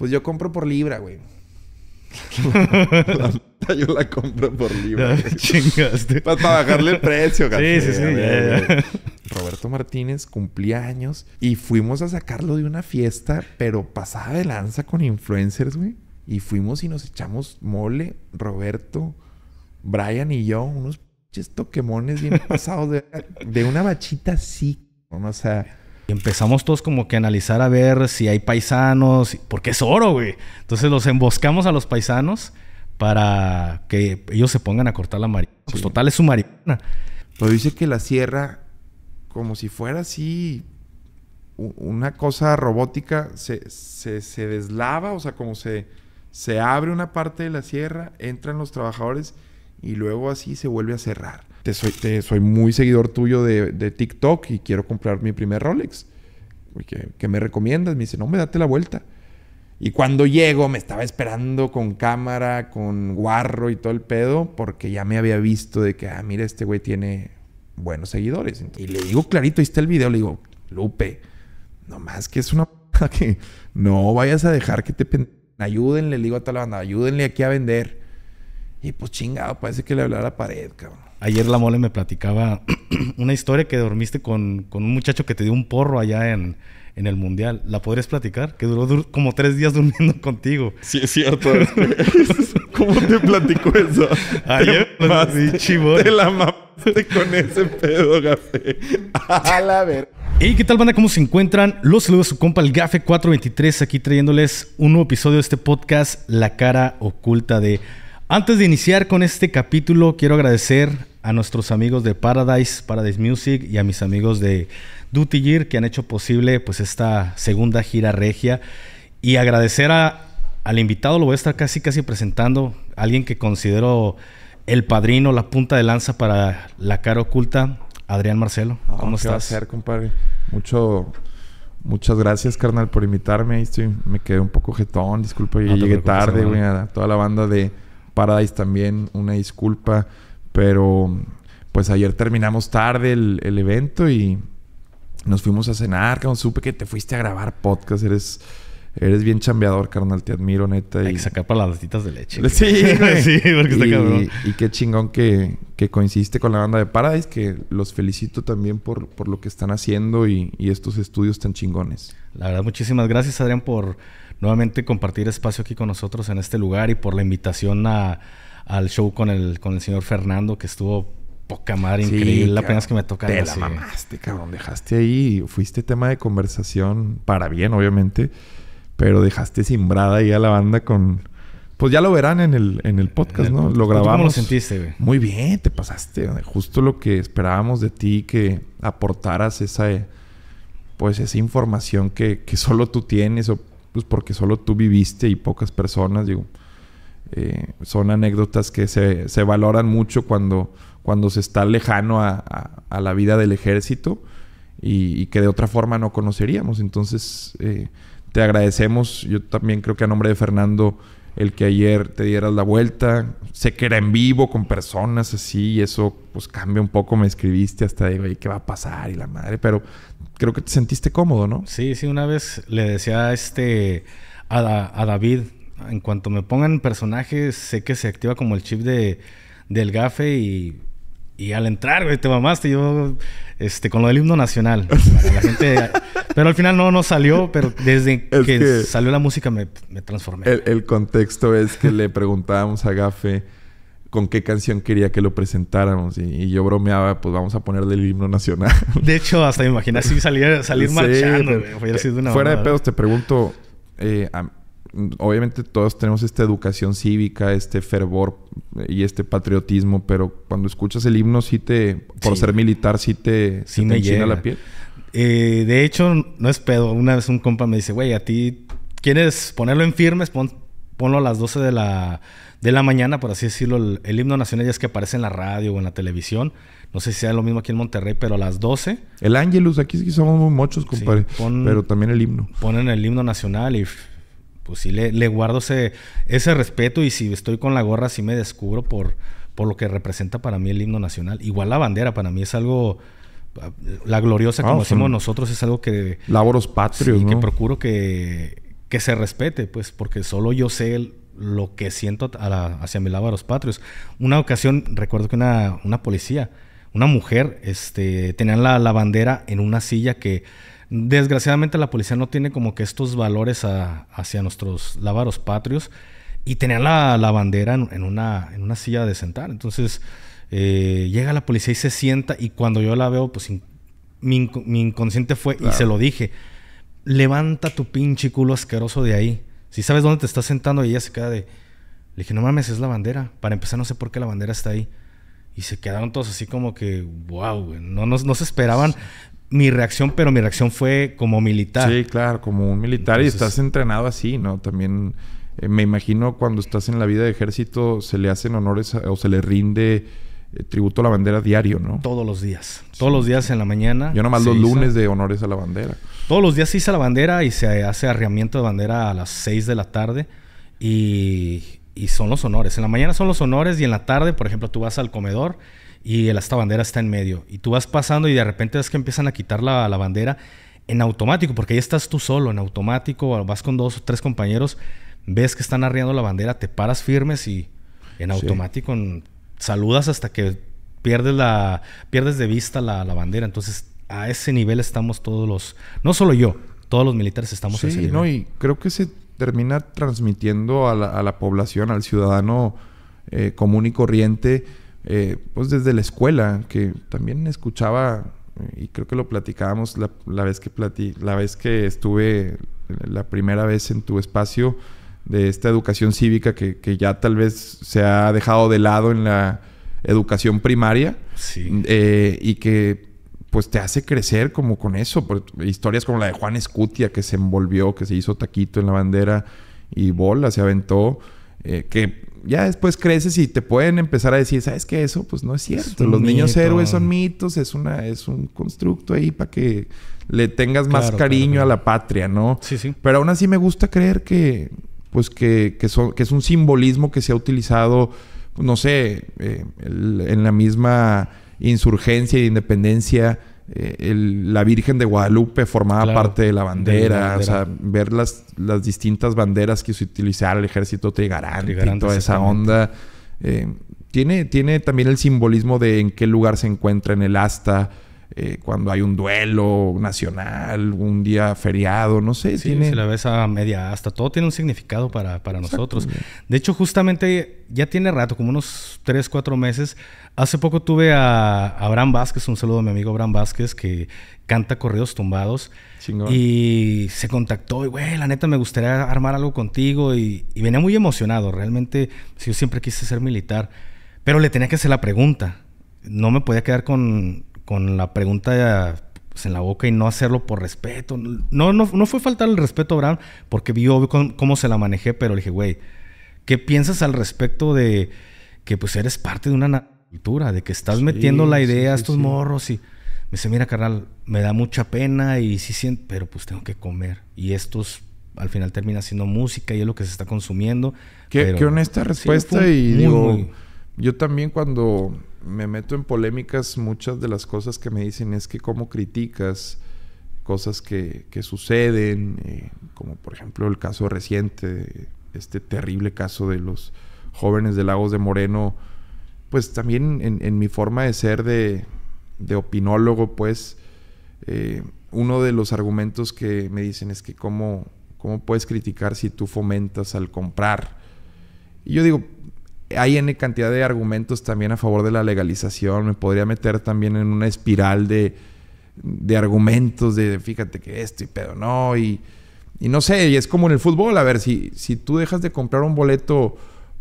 Pues yo compro por libra, güey. la, yo la compro por libra. chingaste. Pues, para, bajarle el precio, Sí, sí, sí. Roberto Martínez cumplía años y fuimos a sacarlo de una fiesta, pero pasada de lanza con influencers, güey. Y fuimos y nos echamos mole, Roberto, Brian y yo, unos pinches toquemones bien pasados de, de una bachita así. O sea, Empezamos todos como que analizar a ver si hay paisanos, porque es oro, güey. Entonces los emboscamos a los paisanos para que ellos se pongan a cortar la marihuana. Pues total es su marihuana. Pero dice que la sierra, como si fuera así, una cosa robótica, se, se, se deslava, o sea, como se, se abre una parte de la sierra, entran los trabajadores y luego así se vuelve a cerrar te soy, soy muy seguidor tuyo de, TikTok y quiero comprar mi primer Rolex. ¿Qué, me recomiendas? Me dice, no, me date la vuelta. Y cuando llego, me estaba esperando con cámara, con guarro y todo el pedo, porque ya me había visto de que, ah, mira, este güey tiene buenos seguidores. y le digo clarito, ahí está el video, le digo, Lupe, nomás que es una que no vayas a dejar que te ayúdenle, le digo a toda la banda, ayúdenle aquí a vender. Y pues chingado, parece que le hablaba a la pared, cabrón. Ayer la mole me platicaba una historia que dormiste con, un muchacho que te dio un porro allá en, en el mundial. ¿La podrías platicar? Que duró como tres días durmiendo contigo. Sí, es cierto. ¿Cómo te platicó eso? Ayer te mamaste, Te la mamaste con ese pedo, café. A la ver. Hey, ¿qué tal, banda? ¿Cómo se encuentran? Los saludos, a su compa, el Gafe423, aquí trayéndoles un nuevo episodio de este podcast, La Cara Oculta de... Antes de iniciar con este capítulo, quiero agradecer a nuestros amigos de Paradise, Paradise Music y a mis amigos de Duty Gear que han hecho posible pues esta segunda gira regia y agradecer a, al invitado, lo voy a estar casi casi presentando, alguien que considero el padrino, la punta de lanza para la cara oculta, Adrián Marcelo. Ah, ¿Cómo estás? Placer, Mucho Muchas gracias, carnal, por invitarme. estoy, me quedé un poco jetón, disculpa, llegué tarde, toda la banda de Paradise también, una disculpa. Pero pues ayer terminamos tarde el, evento y nos fuimos a cenar, Cuando Supe que te fuiste a grabar podcast. Eres, eres bien chambeador, carnal. Te admiro, neta. Y... Hay que sacar para las de leche. Sí, sí, porque está y, cabrón. Y qué chingón que, que coincidiste con la banda de Paradise, que los felicito también por, por lo que están haciendo y estos estudios tan chingones. La verdad, muchísimas gracias, Adrián, por nuevamente compartir espacio aquí con nosotros en este lugar y por la invitación a al show con el, con el señor Fernando, que estuvo poca madre, increíble. la pena es que me toca... Te la mamaste, cabrón. Dejaste ahí, fuiste tema de conversación, para bien, obviamente, pero dejaste sembrada ahí a la banda con. Pues ya lo verán en el, en el podcast, ¿no? Lo grabamos. ¿Cómo lo sentiste, güey? Muy bien, te pasaste. Justo lo que esperábamos de ti, que aportaras esa, eh, pues, esa información que, que solo tú tienes, o pues porque solo tú viviste y pocas personas, digo eh, son anécdotas que se, valoran mucho cuando, cuando se está lejano a, la vida del ejército y, que de otra forma no conoceríamos. Entonces, eh, te agradecemos. Yo también creo que a nombre de Fernando, el que ayer te dieras la vuelta. Sé que era en vivo con personas así y eso pues cambia un poco. Me escribiste hasta digo, ¿qué va a pasar? Y la madre, pero creo que te sentiste cómodo, ¿no? Sí, sí, una vez le decía este, a, a David, en cuanto me pongan personajes, sé que se activa como el chip de, del gafe y, y al entrar, güey, te mamaste. Yo, este, con lo del himno nacional. pero al final no, no salió, pero desde que, salió la música me, transformé. El, contexto es que le preguntábamos a gafe con qué canción quería que lo presentáramos. Y, yo bromeaba, pues vamos a ponerle el himno nacional. De hecho, hasta me imaginé así salir, marchando, güey. Fuera de pedos, te pregunto, eh, obviamente todos tenemos esta educación cívica, este fervor eh, y este patriotismo, pero cuando escuchas el himno sí te, por ser militar, sí te, sí te la piel. Eh, de hecho, no es pedo. Una vez un compa me dice, güey, a ti quieres ponerlo en firmes, ponlo a las 12 de la, de la mañana, por así decirlo. El, himno nacional ya es que aparece en la radio o en la televisión. No sé si sea lo mismo aquí en Monterrey, pero a las 12. El Ángelus, aquí sí somos muchos, compadre. pero también el himno. Ponen el himno nacional y si pues le, guardo ese, respeto y si estoy con la gorra sí me descubro por, por lo que representa para mí el himno nacional. Igual la bandera para mí es algo... La gloriosa, ah, como decimos nosotros, es algo que... Laboros patrios, sí, que procuro que, que se respete, pues, porque solo yo sé lo que siento hacia mi lábaros patrios. Una ocasión, recuerdo que una, una policía, una mujer, este, tenían la, la, bandera en una silla que Desgraciadamente la policía no tiene como que estos valores hacia nuestros lábaros patrios y tenía la, bandera en, una, en una silla de sentar. Entonces eh, llega la policía y se sienta y cuando yo la veo, pues mi, inconsciente fue y se lo dije, levanta tu pinche culo asqueroso de ahí. Si sabes dónde te estás sentando y ella se queda de... Le dije, no mames, es la bandera. Para empezar, no sé por qué la bandera está ahí. Y se quedaron todos así como que, wow, No, nos se esperaban mi reacción, pero mi reacción fue como militar. Sí, claro, como un militar y estás entrenado así, ¿no? También eh, me imagino cuando estás en la vida de ejército se le hacen honores o se le rinde eh, tributo a la bandera diario, ¿no? Todos los días. Todos los días en la mañana. Yo nomás los lunes de honores a la bandera. Todos los días se hizo la bandera y se hace arriamiento de bandera a las 6 de la tarde y, y son los honores. En la mañana son los honores y en la tarde, por ejemplo, tú vas al comedor y esta bandera está en medio. Y tú vas pasando y de repente ves que empiezan a quitar la, bandera en automático, porque ahí estás tú solo, en automático, vas con dos o tres compañeros, ves que están arriando la bandera, te paras firmes y en automático saludas hasta que pierdes, la, pierdes de vista la, bandera. Entonces, a ese nivel estamos todos los, no solo yo, todos los militares estamos en ese nivel. No, y creo que se termina transmitiendo a la, población, al ciudadano eh, común y corriente, eh, pues desde la escuela, que también escuchaba, eh, y creo que lo platicábamos la, vez, que la vez que estuve eh, la primera vez en tu espacio, de esta educación cívica que, ya tal vez se ha dejado de lado en la educación primaria y que pues te hace crecer como con eso. historias como la de Juan Escutia que se envolvió, que se hizo taquito en la bandera y bola, se aventó, que ya después creces y te pueden empezar a decir, ¿sabes qué? Eso pues no es cierto. Los niños héroes son mitos, es, una, es un constructo ahí para que le tengas más cariño a la patria, ¿no? Sí, sí. Pero aún así me gusta creer que, pues que, que, es un simbolismo que se ha utilizado, pues, no sé, eh, en la misma insurgencia e independencia eh, la Virgen de Guadalupe formaba parte de la bandera, O sea, ver las, distintas banderas que se utilizaba el ejército trigarante, y toda esa onda. Eh, tiene, tiene también el simbolismo de en qué lugar se encuentra en el asta. Eh, cuando hay un duelo nacional, un día feriado, no sé. si la ves a media hasta, todo tiene un significado para, nosotros. De hecho, justamente ya tiene rato, como unos 3, 4 meses. Hace poco tuve a, Abraham Vázquez, un saludo a mi amigo Abraham Vázquez, que canta corridos tumbados. Y se contactó y, güey, la neta me gustaría armar algo contigo. Y, venía muy emocionado, realmente, pues, yo siempre quise ser militar. Pero le tenía que hacer la pregunta. No me podía quedar con con la pregunta eh, pues, en la boca y no hacerlo por respeto. No, no, no fue faltar el respeto a Abraham porque vi cómo se la manejé, pero le dije, güey, ¿qué piensas al respecto de que pues eres parte de una cultura, de que estás metiendo la idea a estos morros y... Me dice, mira, carnal, me da mucha pena y sí siento, pero pues tengo que comer. Y estos al final termina siendo música y es lo que se está consumiendo. Qué, honesta respuesta y digo, yo también cuando me meto en polémicas, muchas de las cosas que me dicen es que cómo criticas cosas que, suceden, eh, como por ejemplo el caso reciente, este terrible caso de los jóvenes de Lagos de Moreno, pues también en, mi forma de ser de, opinólogo, pues eh, uno de los argumentos que me dicen es que cómo, cómo puedes criticar si tú fomentas al comprar. Y yo digo, hay N cantidad de argumentos también a favor de la legalización. Me podría meter también en una espiral de, argumentos de fíjate que esto y pedo no. Y, no sé, y es como en el fútbol. A ver, si, si tú dejas de comprar un boleto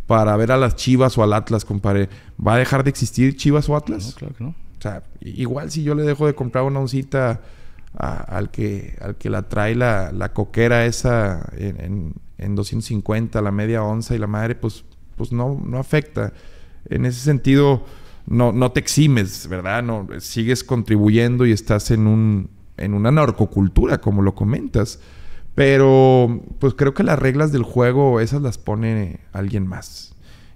para ver a las Chivas o al Atlas, compadre, ¿va a dejar de existir Chivas o Atlas? No, claro que no. O sea, igual si yo le dejo de comprar una oncita al, que, al que la trae la, coquera esa en 250, la media onza y la madre, pues pues no, afecta. En ese sentido, no, te eximes, ¿verdad? No, sigues contribuyendo y estás en, un, en una narcocultura, como lo comentas. Pero pues creo que las reglas del juego, esas las pone alguien más.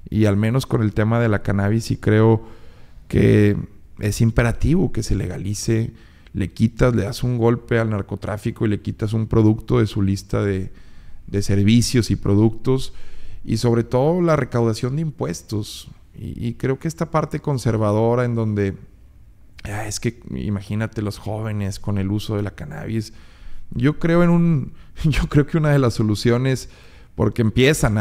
Y al menos con el tema de la cannabis, sí creo que es imperativo que se legalice. Le quitas, le das un golpe al narcotráfico y le quitas un producto de su lista de servicios y productos y sobre todo la recaudación de impuestos. Y, creo que esta parte conservadora en donde ah, es que imagínate los jóvenes con el uso de la cannabis. Yo creo en un. Yo creo que una de las soluciones, porque empiezan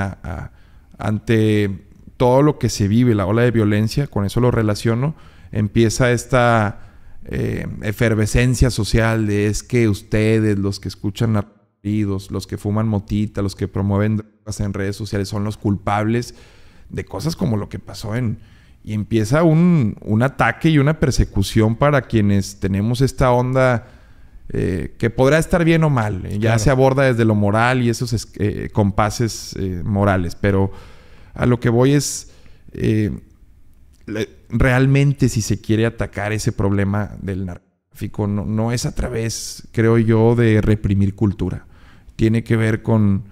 ante todo lo que se vive, la ola de violencia, con eso lo relaciono, empieza esta eh, efervescencia social de es que ustedes, los que escuchan a los que fuman motita, los que promueven drogas en redes sociales son los culpables de cosas como lo que pasó en... Y empieza un, ataque y una persecución para quienes tenemos esta onda eh, que podrá estar bien o mal. Eh, ya se aborda desde lo moral y esos eh, compases morales. Pero a lo que voy es realmente si se quiere atacar ese problema del narcotráfico, no, es a través, creo yo, de reprimir cultura tiene que ver con,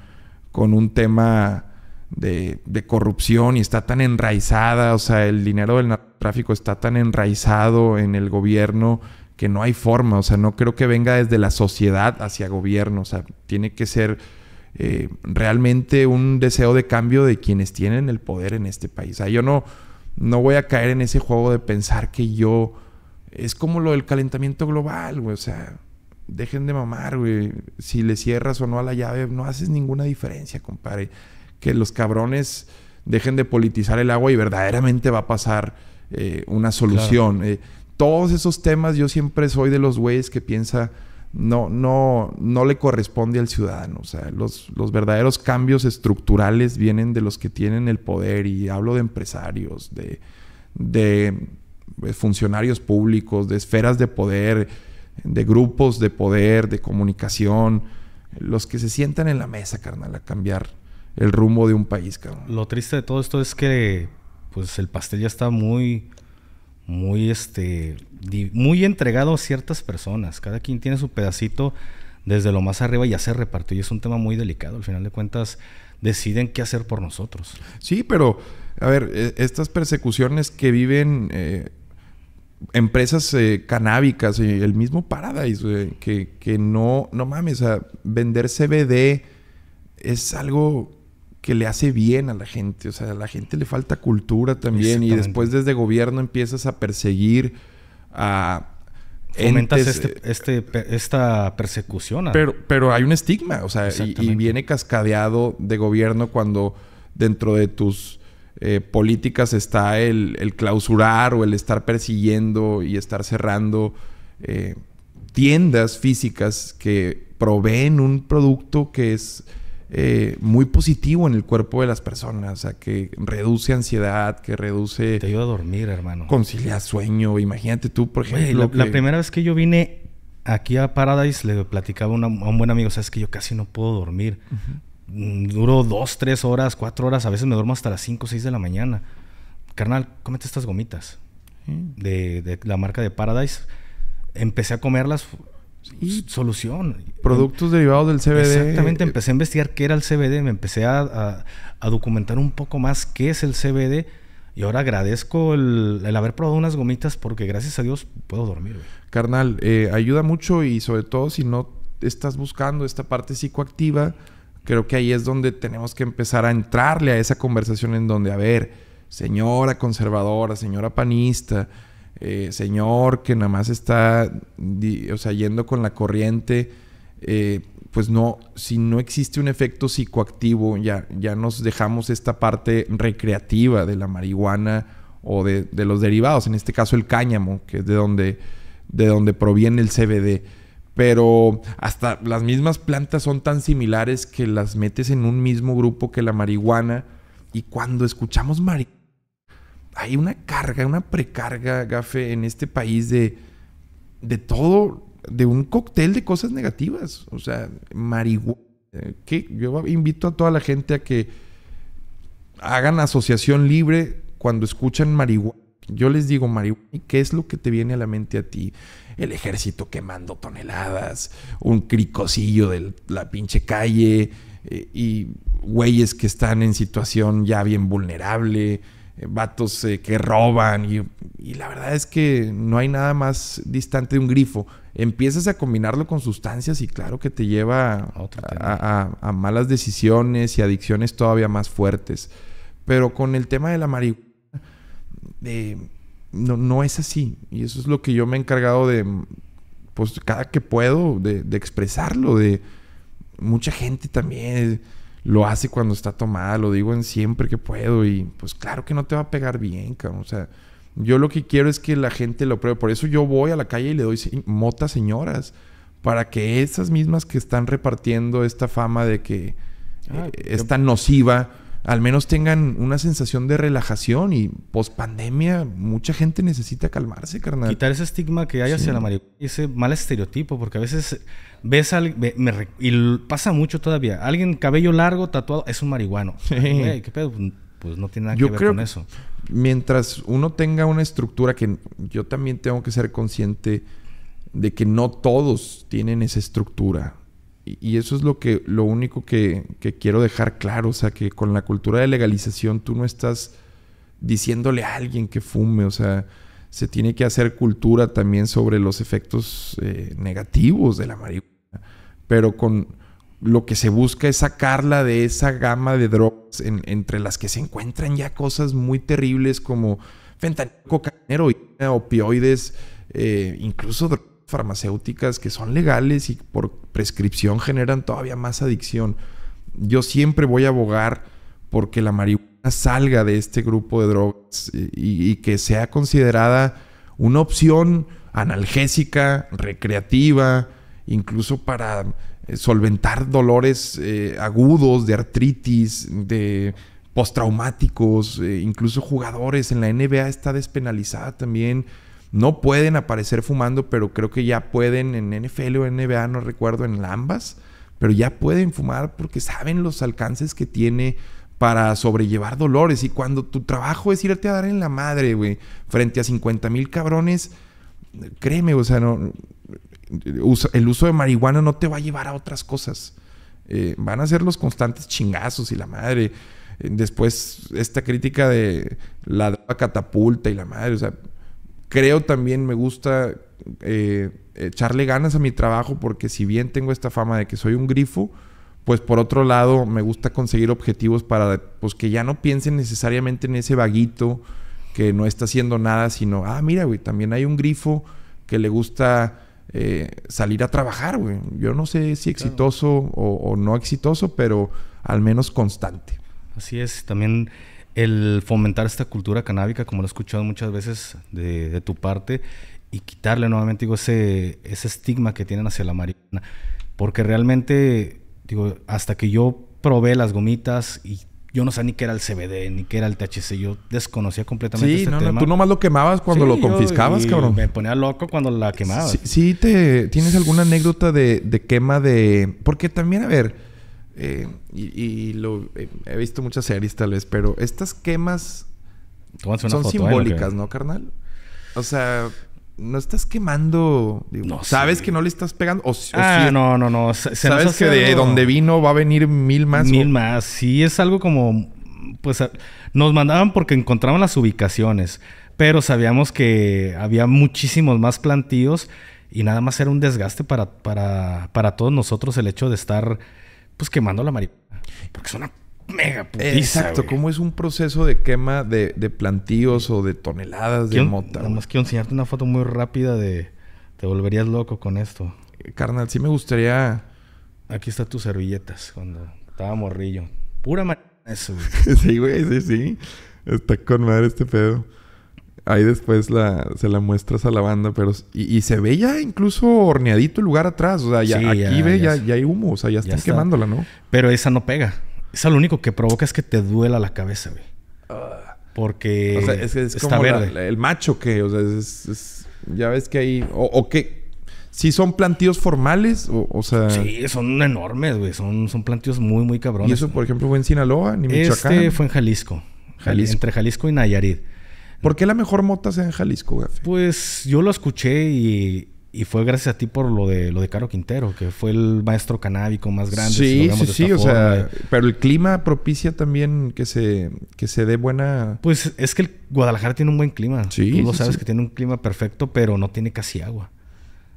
con un tema de, corrupción y está tan enraizada, o sea, el dinero del tráfico está tan enraizado en el gobierno que no hay forma, o sea, no creo que venga desde la sociedad hacia gobierno, o sea, tiene que ser eh, realmente un deseo de cambio de quienes tienen el poder en este país. O sea, yo no, no voy a caer en ese juego de pensar que yo... Es como lo del calentamiento global, güey, o sea, dejen de mamar, güey. Si le cierras o no a la llave, no haces ninguna diferencia, compadre. Que los cabrones dejen de politizar el agua y verdaderamente va a pasar eh, una solución. Eh, todos esos temas yo siempre soy de los güeyes que piensa no, no, no le corresponde al ciudadano. O sea, los, los verdaderos cambios estructurales vienen de los que tienen el poder y hablo de empresarios, de, de eh, funcionarios públicos, de esferas de poder de grupos de poder, de comunicación, los que se sientan en la mesa, carnal, a cambiar el rumbo de un país, cabrón. Lo triste de todo esto es que pues el pastel ya está muy muy este muy entregado a ciertas personas, cada quien tiene su pedacito desde lo más arriba ya se repartió y es un tema muy delicado, al final de cuentas deciden qué hacer por nosotros. Sí, pero a ver, e, estas persecuciones que viven eh, empresas eh, canábicas, eh, el mismo Paradise, que, no, no mames, vender CBD es algo que le hace bien a la gente, o sea, a la gente le falta cultura también y después desde gobierno empiezas a perseguir a... Fomentas este, eh, este esta persecución. Pero, pero hay un estigma, o sea, y viene cascadeado de gobierno cuando dentro de tus eh, políticas está el, clausurar o el estar persiguiendo y estar cerrando eh, tiendas físicas que proveen un producto que es eh, muy positivo en el cuerpo de las personas, o sea, que reduce ansiedad, que reduce... Te ayuda a dormir, hermano. Concilia sueño, imagínate tú, por ejemplo... la, primera vez que yo vine aquí a Paradise, le platicaba a un buen amigo, sabes que yo casi no puedo dormir, Mm, duro dos, tres horas, cuatro horas, a veces me duermo hasta las 5, 6 de la mañana. Carnal, cómete estas gomitas de, la marca de Paradise. Empecé a comerlas, solución. Productos em, derivados del CBD. Exactamente, empecé a investigar qué era el CBD, me empecé a, documentar un poco más qué es el CBD y ahora agradezco el, haber probado unas gomitas porque gracias a Dios puedo dormir. Carnal, eh, ayuda mucho y sobre todo si no estás buscando esta parte psicoactiva Creo que ahí es donde tenemos que empezar a entrarle a esa conversación en donde, a ver, señora conservadora, señora panista, eh, señor que nada más está, yendo con la corriente, eh, pues no, si no existe un efecto psicoactivo, ya, ya nos dejamos esta parte recreativa de la marihuana o de, los derivados, en este caso el cáñamo, que es de donde, de donde proviene el CBD pero hasta las mismas plantas son tan similares que las metes en un mismo grupo que la marihuana. Y cuando escuchamos marihuana, hay una carga, una precarga, gafe, en este país de, de todo, de un cóctel de cosas negativas. O sea, marihuana. Yo invito a toda la gente a que hagan asociación libre cuando escuchan marihuana yo les digo, marihuana, ¿qué es lo que te viene a la mente a ti? El ejército quemando toneladas, un cricocillo de la pinche calle eh, y güeyes que están en situación ya bien vulnerable, eh, vatos eh, que roban y, la verdad es que no hay nada más distante de un grifo empiezas a combinarlo con sustancias y claro que te lleva a, a, malas decisiones y adicciones todavía más fuertes. Pero con el tema de la marihuana no, no es así. Y eso es lo que yo me he encargado de, pues cada que puedo, de, expresarlo, de mucha gente también eh, lo hace cuando está tomada, lo digo en siempre que puedo y pues claro que no te va a pegar bien, O sea, yo lo que quiero es que la gente lo pruebe. Por eso yo voy a la calle y le doy mota señoras para que esas mismas que están repartiendo esta fama de que ah, eh, es tan nociva al menos tengan una sensación de relajación y post pandemia mucha gente necesita calmarse, carnal. Quitar ese estigma que hay hacia la marihuana, ese mal estereotipo, porque a veces ves y pasa mucho todavía, alguien cabello largo, tatuado, es un marihuano. ¿qué pedo? Pues, pues no tiene nada que ver creo con eso. Mientras uno tenga una estructura que yo también tengo que ser consciente de que no todos tienen esa estructura y eso es lo que lo único que, quiero dejar claro, o sea, que con la cultura de legalización tú no estás diciéndole a alguien que fume, o sea, se tiene que hacer cultura también sobre los efectos eh, negativos de la marihuana, pero con lo que se busca es sacarla de esa gama de drogas entre las que se encuentran ya cosas muy terribles como fentanilo, cocaína, opioides, eh, incluso drogas farmacéuticas que son legales y por prescripción generan todavía más adicción. Yo siempre voy a abogar porque la marihuana salga de este grupo de drogas y, que sea considerada una opción analgésica, recreativa, incluso para eh, solventar dolores eh, agudos de artritis, de postraumáticos, eh, incluso jugadores en la NBA está despenalizada también no pueden aparecer fumando, pero creo que ya pueden en NFL o NBA, no recuerdo, en ambas, pero ya pueden fumar porque saben los alcances que tiene para sobrellevar dolores. Y cuando tu trabajo es irte a dar en la madre, güey, frente a 50 mil cabrones, créeme, o sea, no, el uso de marihuana no te va a llevar a otras cosas. Eh, van a ser los constantes chingazos y la madre. Eh, después, esta crítica de la catapulta y la madre, o sea, creo también me gusta eh, echarle ganas a mi trabajo porque si bien tengo esta fama de que soy un grifo, pues por otro lado me gusta conseguir objetivos para pues que ya no piensen necesariamente en ese vaguito que no está haciendo nada, sino, ah, mira, güey, también hay un grifo que le gusta eh, salir a trabajar, güey. Yo no sé si exitoso o no exitoso, pero al menos constante. Así es, también el fomentar esta cultura canábica, como lo he escuchado muchas veces de, tu parte, y quitarle nuevamente digo, ese, ese estigma que tienen hacia la marina Porque realmente, digo, hasta que yo probé las gomitas y yo no sabía ni qué era el CBD, ni qué era el THC. Yo desconocía completamente este tema. tú nomás lo quemabas cuando lo confiscabas, cabrón. Me ponía loco cuando la quemabas. Sí, te, ¿tienes alguna anécdota de, de quema de...? Porque también, a ver... Eh, y, lo, eh, he visto muchas series tal vez, pero estas quemas son ¿eh? simbólicas, ¿no, carnal? O sea, no estás quemando. sabes que no le estás pegando. O, ah, no, no, no. sabes que de donde vino va a venir mil más. Mil más. Sí, es algo como. Pues nos mandaban porque encontraban las ubicaciones, pero sabíamos que había muchísimos más plantíos y nada más era un desgaste para, para, para todos nosotros el hecho de estar pues quemando la marihuana. Porque es una mega putiza, Exacto, como es un proceso de quema de, de plantíos o de toneladas de mota. Nada más quiero enseñarte una foto muy rápida de. Te volverías loco con esto. Eh, carnal, sí me gustaría. Aquí está tus servilletas cuando estaba morrillo. Pura mariposa Eso, sí, güey, sí, sí. Está con madre este pedo. Ahí después se la muestras a la banda, pero... Y, se ve ya incluso horneadito el lugar atrás. O sea, ya, aquí ve, ya, hay humo. O sea, ya están quemándola, ¿no? Pero esa no pega. Esa lo único que provoca es que te duela la cabeza, güey. Ah. Porque es, como verde. el macho que... O sea, ya ves que hay... O, que... Si son plantíos formales, o, sea... Sí, son enormes, güey. Son, son plantíos muy, muy cabrones. ¿Y eso, por ejemplo, fue en Sinaloa, ni Michoacán? Este fue en Jalisco. Jalisco. Entre Jalisco y Nayarit. ¿Por qué la mejor mota se en Jalisco, Pues yo lo escuché y, fue gracias a ti por lo de lo de Caro Quintero, que fue el maestro canábico más grande. Sí, sí, sí, pero el clima propicia también que se que se dé buena. Pues es que el Guadalajara tiene un buen clima. Tú lo sabes que tiene un clima perfecto, pero no tiene casi agua.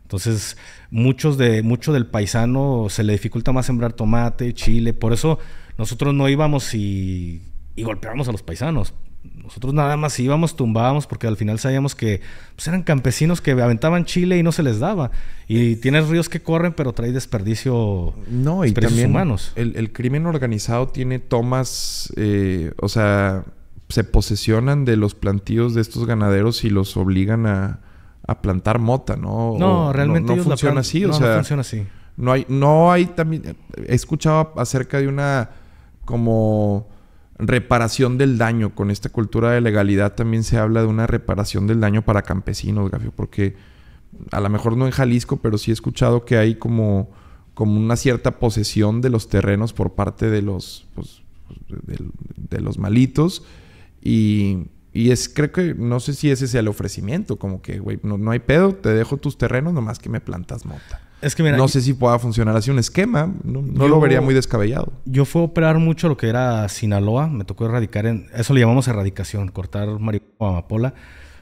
Entonces, muchos de mucho del paisano se le dificulta más sembrar tomate, chile, por eso nosotros no íbamos y, y golpeábamos a los paisanos nosotros nada más íbamos, tumbábamos, porque al final sabíamos que pues, eran campesinos que aventaban chile y no se les daba. Y tienes ríos que corren, pero trae desperdicio no, y también humanos. El, crimen organizado tiene tomas, eh, o sea, se posesionan de los plantíos de estos ganaderos y los obligan a, a plantar mota, ¿no? No, realmente no, funciona así, sea, no funciona así. No hay, no hay también. He escuchado acerca de una como reparación del daño. Con esta cultura de legalidad también se habla de una reparación del daño para campesinos, Gafio, porque a lo mejor no en Jalisco, pero sí he escuchado que hay como, como una cierta posesión de los terrenos por parte de los, pues, de, los malitos. Y, es, creo que, no sé si ese sea el ofrecimiento, como que, no, no hay pedo, te dejo tus terrenos, nomás que me plantas mota no sé si pueda funcionar así un esquema, no, lo vería muy descabellado. Yo fui a operar mucho lo que era Sinaloa, me tocó erradicar, en, eso le llamamos erradicación, cortar marihuana amapola.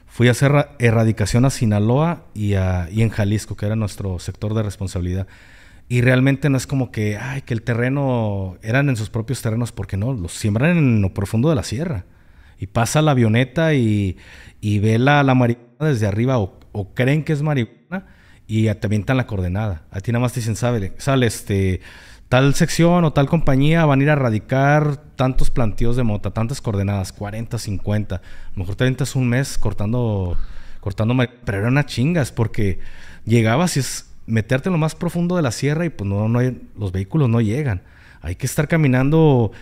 Fui a hacer erradicación a Sinaloa y, en Jalisco, que era nuestro sector de responsabilidad. Y realmente no es como que, ay, que el terreno, eran en sus propios terrenos, porque no, los siembran en lo profundo de la sierra. Y pasa la avioneta y, y ve la, la marihuana desde arriba o, o creen que es marihuana y te avientan la coordenada. A ti nada más te dicen, sale, sale este, tal sección o tal compañía van a ir a radicar tantos plantíos de mota, tantas coordenadas, 40, 50. mejor te avientas un mes cortando, cortando, pero eran unas chingas porque llegabas y es meterte en lo más profundo de la sierra y pues no, no hay, los vehículos no llegan. Hay que estar caminando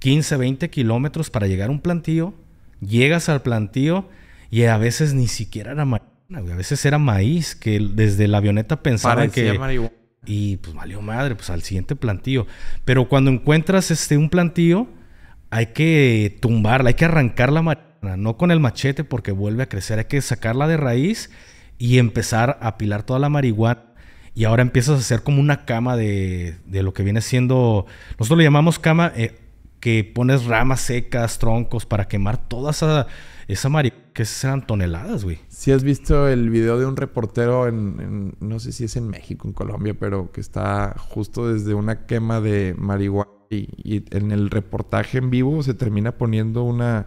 15, 20 kilómetros para llegar a un plantío. Llegas al plantío y a veces ni siquiera era a veces era maíz que desde la avioneta pensaban que... Marihuana. Y pues valió madre, pues al siguiente plantío. Pero cuando encuentras este, un plantío, hay que tumbarla, hay que arrancar la marihuana, no con el machete porque vuelve a crecer, hay que sacarla de raíz y empezar a apilar toda la marihuana. Y ahora empiezas a hacer como una cama de, lo que viene siendo, nosotros le llamamos cama, eh, que pones ramas secas, troncos para quemar toda esa, esa marihuana que eran toneladas, güey. Si has visto el video de un reportero en, no sé si es en México, en Colombia, pero que está justo desde una quema de marihuana y, en el reportaje en vivo se termina poniendo una,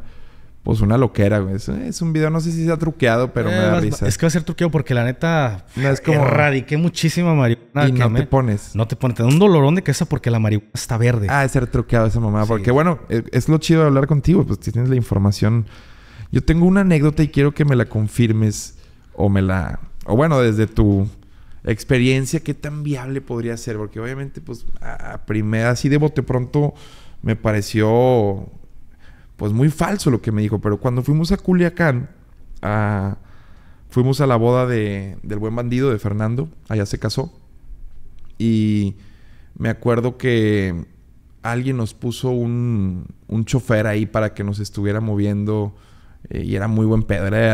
pues una loquera, güey. Es, un video, no sé si se ha truqueado, pero me eh, da risa. Es que va a ser truqueado porque la neta no, es como... erradiqué muchísima marihuana. Y no te pones. No te pones. Te da un dolorón de cabeza porque la marihuana está verde. Ah, es ser truqueado esa mamá. Porque bueno, e, es, lo chido de hablar contigo, pues tienes la información yo tengo una anécdota y quiero que me la confirmes o me la... O bueno, desde tu experiencia, ¿qué tan viable podría ser? Porque obviamente, pues, a primera, así de bote pronto, me pareció, pues, muy falso lo que me dijo. Pero cuando fuimos a Culiacán, a, fuimos a la boda de, del buen bandido, de Fernando, allá se casó. Y me acuerdo que alguien nos puso un, un chofer ahí para que nos estuviera moviendo eh, y era muy buen pedre de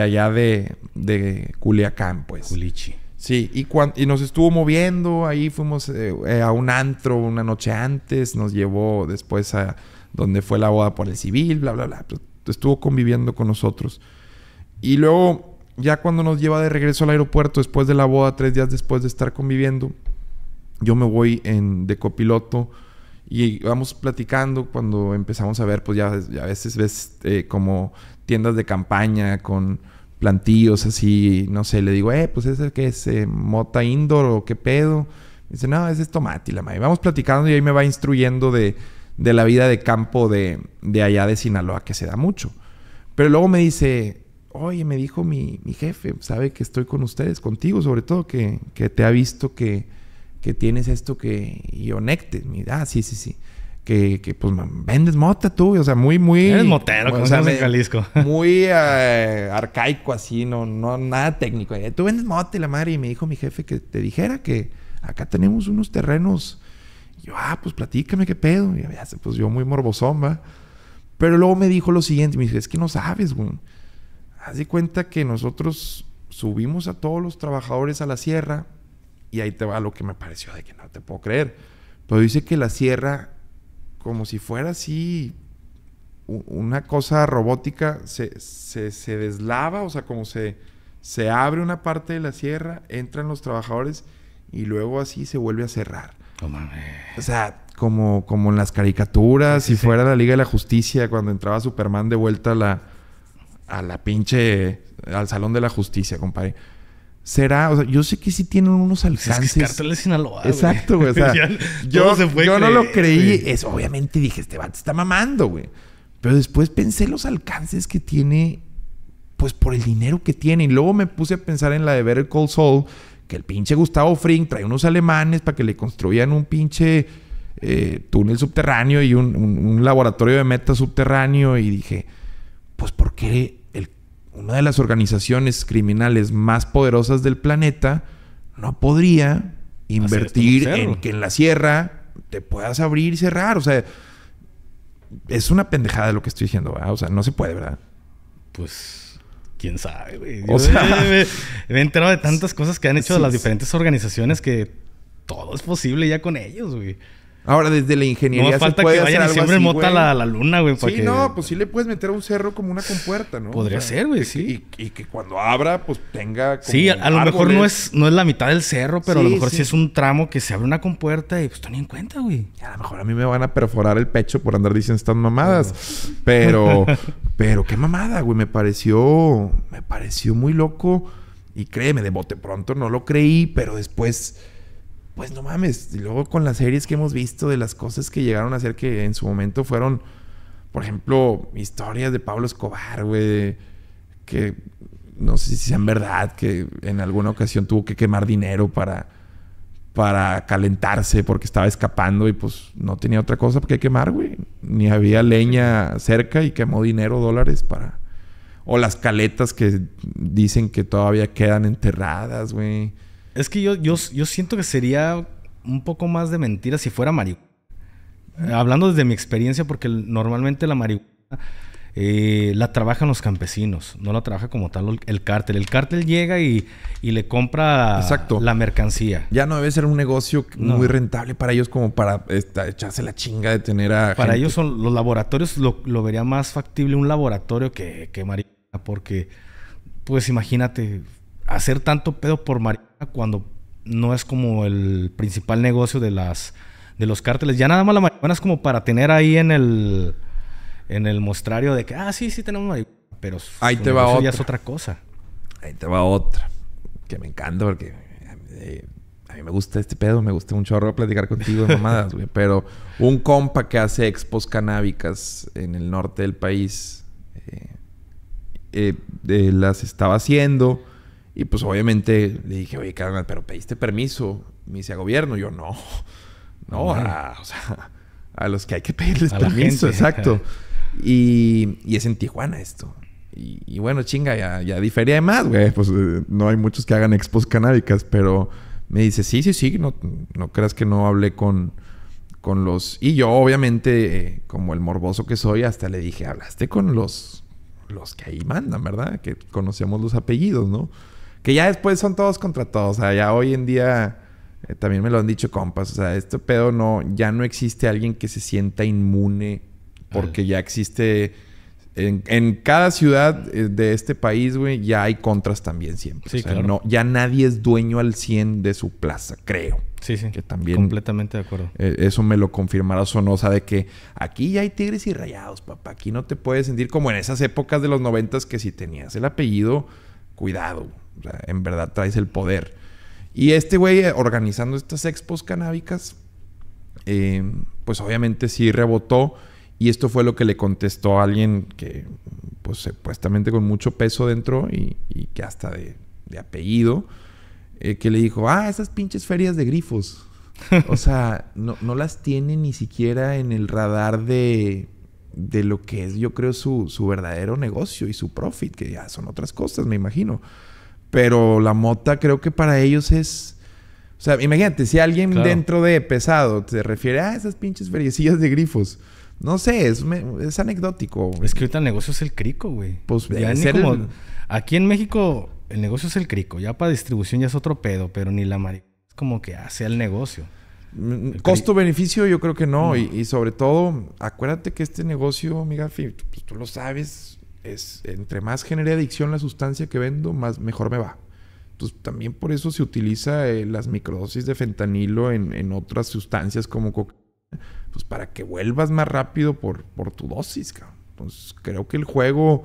allá de, de, Culiacán, pues. Culichi. Sí, y, y nos estuvo moviendo. Ahí fuimos eh, eh, a un antro una noche antes. Nos llevó después a donde fue la boda por el civil, bla, bla, bla. Pues, estuvo conviviendo con nosotros. Y luego, ya cuando nos lleva de regreso al aeropuerto después de la boda, tres días después de estar conviviendo, yo me voy en, de copiloto y vamos platicando cuando empezamos a ver, pues ya, a veces ves eh, como tiendas de campaña con plantillos así, no sé, le digo, eh, pues ese que es eh, mota indoor o qué pedo. dice, no, ese es tomate la madre. Vamos platicando y ahí me va instruyendo de, la vida de campo de, allá de Sinaloa, que se da mucho. Pero luego me dice, oye, me dijo mi, jefe, sabe que estoy con ustedes, contigo sobre todo, que, que te ha visto que que tienes esto que... Y Onectes, ah, sí, sí, sí. Que, pues vendes mota tú, o sea, muy, muy... Eres motero, o sea, Jalisco. muy eh, arcaico así, no, no, nada técnico. Eh, tú vendes mota y la madre. Y me dijo mi jefe que te dijera que acá tenemos unos terrenos. yo, ah, pues platícame qué pedo. Y pues yo muy morbosomba. Pero luego me dijo lo siguiente, me dice, es que no sabes, güey. Haz de cuenta que nosotros subimos a todos los trabajadores a la sierra y ahí te va lo que me pareció de que no te puedo creer. Pero dice que la sierra, como si fuera así, una cosa robótica, se, se, deslava, o sea, como se, se abre una parte de la sierra, entran los trabajadores y luego así se vuelve a cerrar. o sea, como, como en las caricaturas, si fuera la Liga de la Justicia, cuando entraba Superman de vuelta la, a la pinche, al Salón de la Justicia, compadre será, o sea, yo sé que sí tienen unos alcances. Exacto, güey. yo, no lo creí. Es, obviamente dije, Esteban, te está mamando, güey. Pero después pensé los alcances que tiene, pues por el dinero que tiene. Y luego me puse a pensar en la de Better Call Soul, que el pinche Gustavo Fring trae unos alemanes para que le construyan un pinche eh, túnel subterráneo y un, un laboratorio de meta subterráneo. Y dije, pues, ¿por qué una de las organizaciones criminales más poderosas del planeta no podría invertir en que en la sierra te puedas abrir y cerrar. O sea, es una pendejada lo que estoy diciendo, ¿verdad? O sea, no se puede, ¿verdad? Pues quién sabe, güey. O sea, me, he enterado de tantas cosas que han hecho las diferentes organizaciones que todo es posible ya con ellos, güey. Ahora, desde la ingeniería falta que siempre mota la, luna, güey. Sí, no, pues sí le puedes meter a un cerro como una compuerta, ¿no? Podría ser, güey, sí. Y, que cuando abra, pues tenga. Como sí, a, lo mejor no es, no es la mitad del cerro, pero a lo mejor sí. es un tramo que se abre una compuerta y pues tú ni en cuenta, güey. A lo mejor a mí me van a perforar el pecho por andar diciendo estas mamadas. Pero, pero qué mamada, güey. Me pareció, me pareció muy loco. Y créeme, de bote pronto no lo creí, pero después pues no mames. Y luego con las series que hemos visto, de las cosas que llegaron a ser que en su momento fueron, por ejemplo, historias de Pablo Escobar, güey, que no sé si sean verdad, que en alguna ocasión tuvo que quemar dinero para, para calentarse porque estaba escapando y pues no tenía otra cosa que quemar, güey. Ni había leña cerca y quemó dinero, dólares para... O las caletas que dicen que todavía quedan enterradas, güey es que yo, yo, siento que sería un poco más de mentira si fuera marihuana. Eh, hablando desde mi experiencia, porque normalmente la marihuana eh, la trabajan los campesinos, no la trabaja como tal el cártel. El cártel llega y, le compra Exacto. la mercancía. Ya no debe ser un negocio muy rentable para ellos como para echarse la chinga de tener a... Para ellos son los laboratorios, lo, lo, vería más factible un laboratorio que, que marihuana, porque pues imagínate, hacer tanto pedo por marihuana cuando no es como el principal negocio de las de los cárteles. Ya nada más la marihuana es como para tener ahí en el en el mostrario de que ah sí sí tenemos marihuana, pero ahí te va otra. es otra cosa. Ahí te va otra que me encanta porque eh, a mí me gusta este pedo, me gusta un chorro platicar contigo de mamadas, pero un compa que hace expos canábicas en el norte del país eh, eh, las estaba haciendo y pues obviamente le dije, oye, carnal, pero pediste permiso. Me dice a gobierno. Yo no. No, a, o sea, a los que hay que pedirles permiso, exacto. y, es en Tijuana esto. Y, bueno, chinga, ya, ya difería de más, güey. Pues eh, no hay muchos que hagan expos canábicas, pero me dice, sí, sí, sí, no, no creas que no hablé con, con los... Y yo, obviamente, eh, como el morboso que soy, hasta le dije, hablaste con los, los que ahí mandan, ¿verdad? Que conocemos los apellidos, ¿no? Que ya después son todos contra todos. O sea, ya hoy en día eh, también me lo han dicho compas. O sea, este pedo no, ya no existe alguien que se sienta inmune porque ya existe. En, cada ciudad eh, de este país, güey, ya hay contras también siempre. Sí, o sea, no, ya nadie es dueño al 100 de su plaza, creo. Sí, sí. Que también. Completamente de acuerdo. Eh, eso me lo confirmará Sonosa de que aquí ya hay tigres y rayados, papá. Aquí no te puedes sentir como en esas épocas de los noventas que si tenías el apellido cuidado. en verdad traes el poder. Y este güey eh, organizando estas expos canábicas, eh, pues obviamente sí rebotó. Y esto fue lo que le contestó a alguien que, pues supuestamente con mucho peso dentro y, que hasta de, apellido, eh, que le dijo, ah, esas pinches ferias de grifos. o sea, no, no las tiene ni siquiera en el radar de, de lo que es, yo creo, su, verdadero negocio y su profit, que ya son otras cosas, me imagino. Pero la mota creo que para ellos es... O sea, imagínate, si alguien dentro de pesado se refiere a ah, esas pinches feriecillas de grifos. No sé, es, es anecdótico. Es que ahorita el negocio es el crico, güey. Pues eh, Aquí en México el negocio es el crico. Ya para distribución ya es otro pedo, pero ni la marica Es como que hace el negocio. Mm, costo-beneficio yo creo que no. Y, sobre todo, acuérdate que este negocio, amiga, pues, pues tú lo sabes, es entre más genere adicción la sustancia que vendo, más mejor me va. Entonces también por eso se utiliza eh, las microdosis de fentanilo en, otras sustancias como cocaína, pues para que vuelvas más rápido por, por tu dosis, cabrón. Entonces creo que el juego...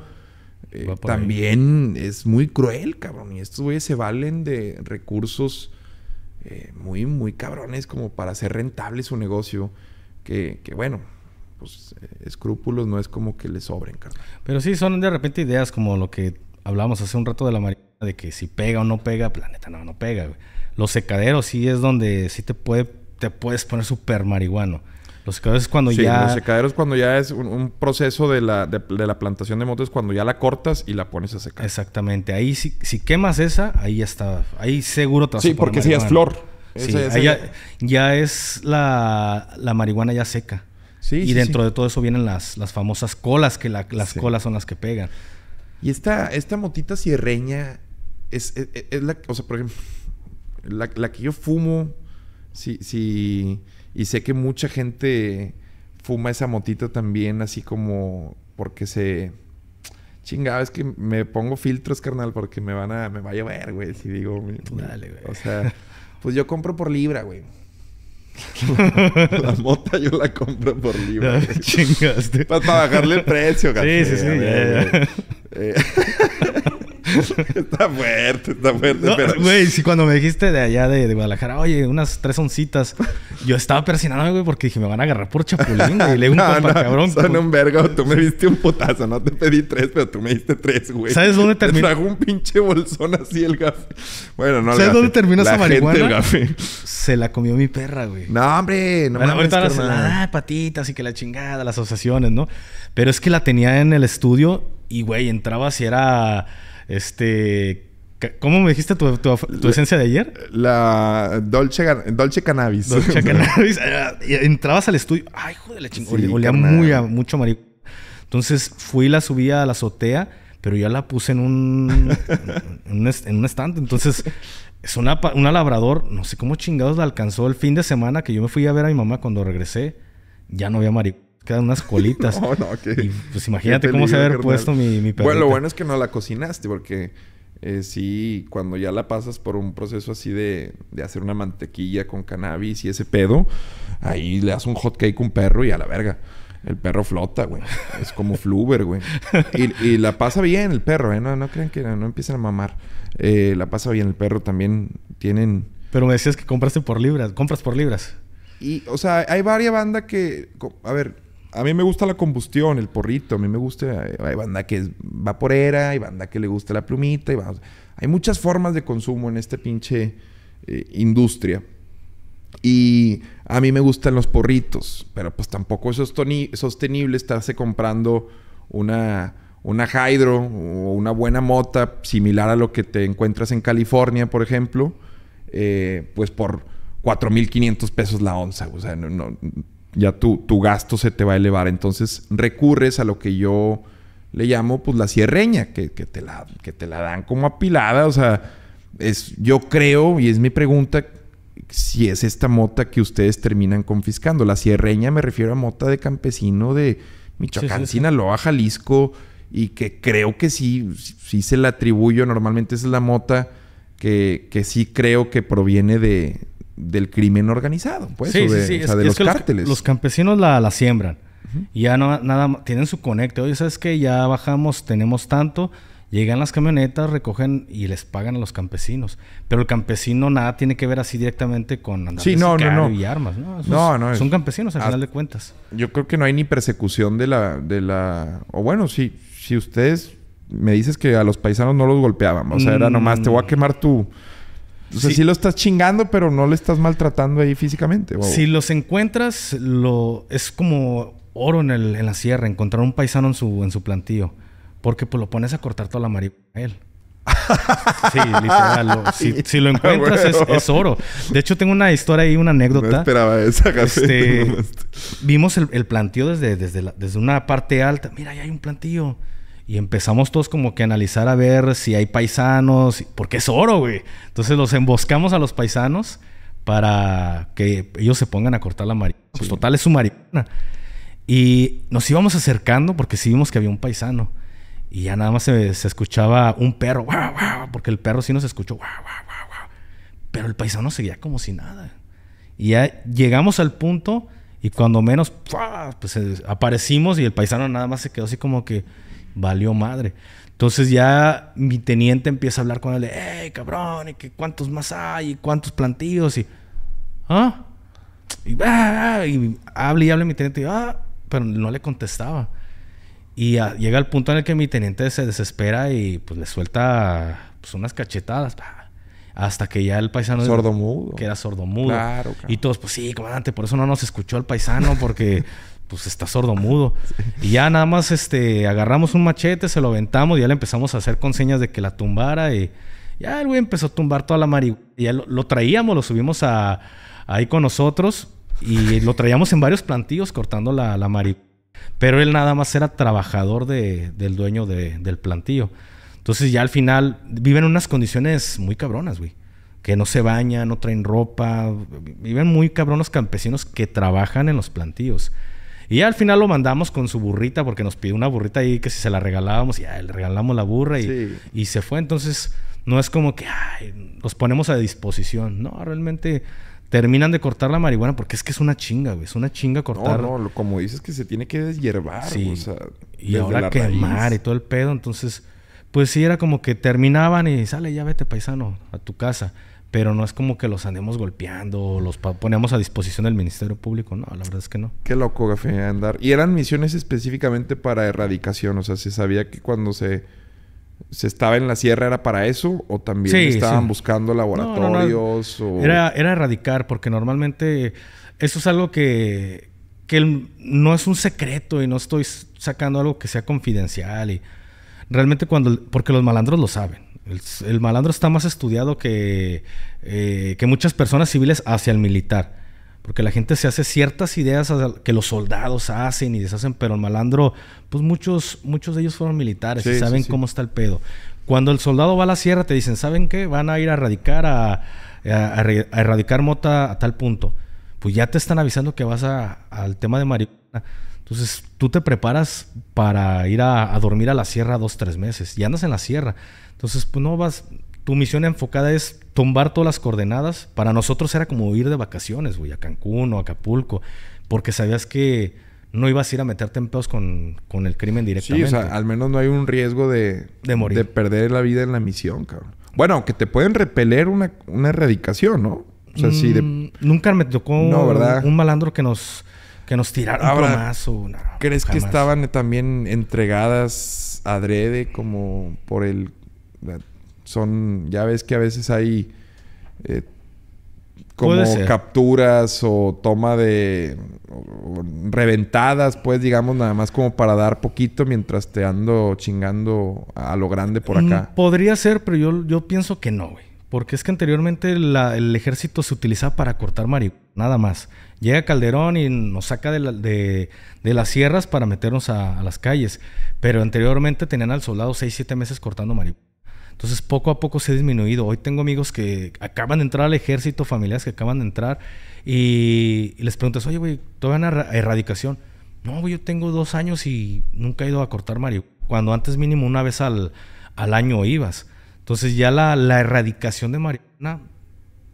Eh, también es muy cruel, cabrón. Y estos güeyes se valen de recursos eh, muy, muy cabrones como para hacer rentable su negocio, que, que bueno, pues eh, escrúpulos no es como que le sobren, Pero si son de repente ideas como lo que hablamos hace un rato de la marihuana de que si pega o no pega, planeta pues, no, no pega, Los secaderos sí es donde si te te puedes poner super marihuano. Los secaderos es cuando sí, ya. Los secaderos cuando ya es un, proceso de la, de, la, plantación de motos, cuando ya la cortas y la pones a secar. Exactamente. Ahí si, si quemas esa, ahí ya está. Ahí seguro te Sí, porque si es flor. ya, es la, marihuana ya seca. Sí, y dentro de todo eso vienen las, las famosas colas, que las colas son las que pegan. Y esta, esta motita sierreña es, la, o sea, por ejemplo, la, que yo fumo, si, si, y sé que mucha gente fuma esa motita también, así como porque se. Chingada, es que me pongo filtros, carnal, porque me van a. me va a llover, güey. Si digo. dale, güey. O sea, pues yo compro por libra, güey. la mota yo la compro por libra. Ah, chingaste. Para, bajarle el precio, carnal. Sí, sí, sí. está fuerte, está fuerte. pero... Güey, si cuando me dijiste de allá de, Guadalajara, oye, unas tres oncitas, yo estaba persinando, güey, porque dije, me van a agarrar por chapulín, güey. Le un no, no, cabrón. Son un vergo, tú me diste un putazo. no te pedí tres, pero tú me diste tres, güey. ¿Sabes dónde terminó? trajo un pinche bolsón así el gafe. Bueno, no, ¿Sabes dónde terminó esa marihuana? Se la comió mi perra, güey. No, hombre, no bueno, me ahorita la ah, patitas y que la chingada, las asociaciones, ¿no? Pero es que la tenía en el estudio y, güey, entraba si era este. ¿Cómo me dijiste tu, esencia de ayer? La Dolce, Dolce Cannabis. Dolce Cannabis. Ah, entrabas al estudio. Ay, joder, la chingada. olía muy mucho mari Entonces fui y la subí a la azotea, pero ya la puse en un, en, estante. Entonces, es una, una labrador. No sé cómo chingados la alcanzó el fin de semana que yo me fui a ver a mi mamá cuando regresé. Ya no había mari quedan unas colitas. no, pues imagínate cómo se haber puesto mi, mi Bueno, lo bueno es que no la cocinaste porque eh, sí, cuando ya la pasas por un proceso así de, de, hacer una mantequilla con cannabis y ese pedo, ahí le das un hot cake a un perro y a la verga. El perro flota, güey. Es como Fluber, güey. Y, la pasa bien el perro, ¿eh? No, no crean que no empiecen a mamar. Eh, la pasa bien el perro también. Tienen. Pero me decías que compraste por libras. Compras por libras. Y, o sea, hay varias bandas que. A ver, a mí me gusta la combustión, el porrito. A mí me gusta. Hay banda que es vaporera, hay banda que le gusta la plumita. Hay muchas formas de consumo en esta pinche eh, industria. Y a mí me gustan los porritos, pero pues tampoco es sostenible estarse comprando una, una hydro o una buena mota similar a lo que te encuentras en California, por ejemplo, eh, pues por 4.500 pesos la onza. O sea, no ya tu, gasto se te va a elevar. Entonces recurres a lo que yo le llamo pues la cierreña, que, te, la, que te la dan como apilada. O sea, es, yo creo, y es mi pregunta, si es esta mota que ustedes terminan confiscando. La sierreña me refiero a mota de campesino de Michoacán, Sinaloa, Jalisco, y que creo que sí, sí se la atribuyo. Normalmente es la mota que, que sí creo que proviene de, del crimen organizado, pues, de, sí, de los cárteles. Los, campesinos la, siembran. Y ya no, nada, tienen su conecto. Oye, ¿sabes que Ya bajamos, tenemos tanto. Llegan las camionetas, recogen y les pagan a los campesinos. Pero el campesino nada tiene que ver así directamente con andar y armas. No, no, no es, Son campesinos al final de cuentas. Yo creo que no hay ni persecución de la... De la o bueno, si, si ustedes me dices que a los paisanos no los golpeábamos. O sea, era mm. nomás, te voy a quemar tu... O sí. lo estás chingando, pero no le estás maltratando ahí físicamente. Si los encuentras, lo es como oro en, el, la sierra, encontrar un paisano en su, en su plantillo. Porque pues lo pones a cortar toda la marihuana a él. sí, literal. si, lo encuentras es, oro. De hecho, tengo una historia y una anécdota. No esperaba esa este, Vimos el, plantillo desde, desde, desde una parte alta. Mira, ahí hay un plantillo. Y empezamos todos como que a analizar a ver si hay paisanos, porque es oro, güey. Entonces los emboscamos a los paisanos para que ellos se pongan a cortar la marihuana. Pues total es su marihuana. Y nos íbamos acercando porque sí vimos que había un paisano. Y ya nada más se, escuchaba un perro, guau, guau, porque el perro sí nos escuchó, guau, Pero el paisano seguía como si nada. Y ya llegamos al punto y cuando menos, pues, eh, aparecimos y el paisano nada más se quedó así como que valió madre. Entonces ya mi teniente empieza a hablar con él, ¡Ey, cabrón! ¿Y cuántos más hay? ¿Y cuántos plantillos? Y, ¿ah? Y, ah, ah" y habla y habla mi teniente, ah, pero no le contestaba. Y llega el punto en el que mi teniente se desespera y pues le suelta pues, unas cachetadas. Hasta que ya el paisano... Sordomudo. Que era sordomudo. Claro, claro. Y todos, pues sí, comandante, por eso no nos escuchó el paisano, porque pues está sordomudo. mudo Y ya nada más este, agarramos un machete, se lo aventamos y ya le empezamos a hacer con señas de que la tumbara. Y ya el güey empezó a tumbar toda la marihuana. Ya lo, traíamos, lo subimos a, ahí con nosotros y lo traíamos en varios plantillos cortando la, la marihuana. Pero él nada más era trabajador de, del dueño de, del plantillo. Entonces ya al final viven unas condiciones muy cabronas, güey. Que no se bañan, no traen ropa. Viven muy cabronos campesinos que trabajan en los plantillos. Y al final lo mandamos con su burrita, porque nos pidió una burrita ahí que si se la regalábamos, ya le regalamos la burra y, se fue. Entonces, no es como que ay, los ponemos a disposición. No, realmente terminan de cortar la marihuana porque es que es una chinga, güey. Es una chinga cortar. No, no, como dices que se tiene que deshiervar, o sea, y ahora quemar y todo el pedo. Entonces, pues sí, era como que terminaban y sale, ya vete, paisano, a tu casa pero no es como que los andemos golpeando o los ponemos a disposición del Ministerio Público, no, la verdad es que no. Qué loco, ¿gafé andar. Y eran misiones específicamente para erradicación, o sea, se sabía que cuando se, se estaba en la sierra era para eso o también estaban buscando laboratorios Era, era erradicar, porque normalmente eso es algo que, que no es un secreto y no estoy sacando algo que sea confidencial y realmente cuando, porque los malandros lo saben. El, malandro está más estudiado que, eh, que muchas personas civiles hacia el militar. Porque la gente se hace ciertas ideas que los soldados hacen y deshacen, pero el malandro, pues muchos, muchos de ellos fueron militares y saben cómo está el pedo. Cuando el soldado va a la sierra, te dicen, ¿saben qué? Van a ir a erradicar a, erradicar mota a tal punto. Pues ya te están avisando que vas al tema de marihuana. Entonces tú te preparas para ir a, dormir a la sierra dos, tres meses y andas en la sierra. Entonces, pues no vas, tu misión enfocada es tumbar todas las coordenadas. Para nosotros era como ir de vacaciones, güey, a Cancún o a Acapulco, porque sabías que no ibas a ir a meterte en pedos con, con el crimen directamente. Sí, o sea, al menos no hay un riesgo de, de, morir. de perder la vida en la misión, cabrón. Bueno, aunque te pueden repeler una, erradicación, ¿no? O sea, mm, Nunca me tocó un malandro que nos, que nos tiraron Ahora, o nada. ¿Crees que estaban también entregadas adrede como por el son, ya ves que a veces hay eh, como capturas o toma de reventadas, pues digamos nada más como para dar poquito mientras te ando chingando a lo grande por mm, acá. Podría ser, pero yo, yo pienso que no, güey. Porque es que anteriormente el ejército se utilizaba para cortar marihuana, nada más. Llega Calderón y nos saca de, las sierras para meternos a, las calles. Pero anteriormente tenían al soldado 6, 7 meses cortando marihuana. Entonces poco a poco se ha disminuido. Hoy tengo amigos que acaban de entrar al ejército, familias que acaban de entrar y, les preguntas, oye, güey, ¿todavía una erradicación? No, güey, yo tengo dos años y nunca he ido a cortar Mario. Cuando antes mínimo una vez al, al año ibas. Entonces ya la, la erradicación de marihuana,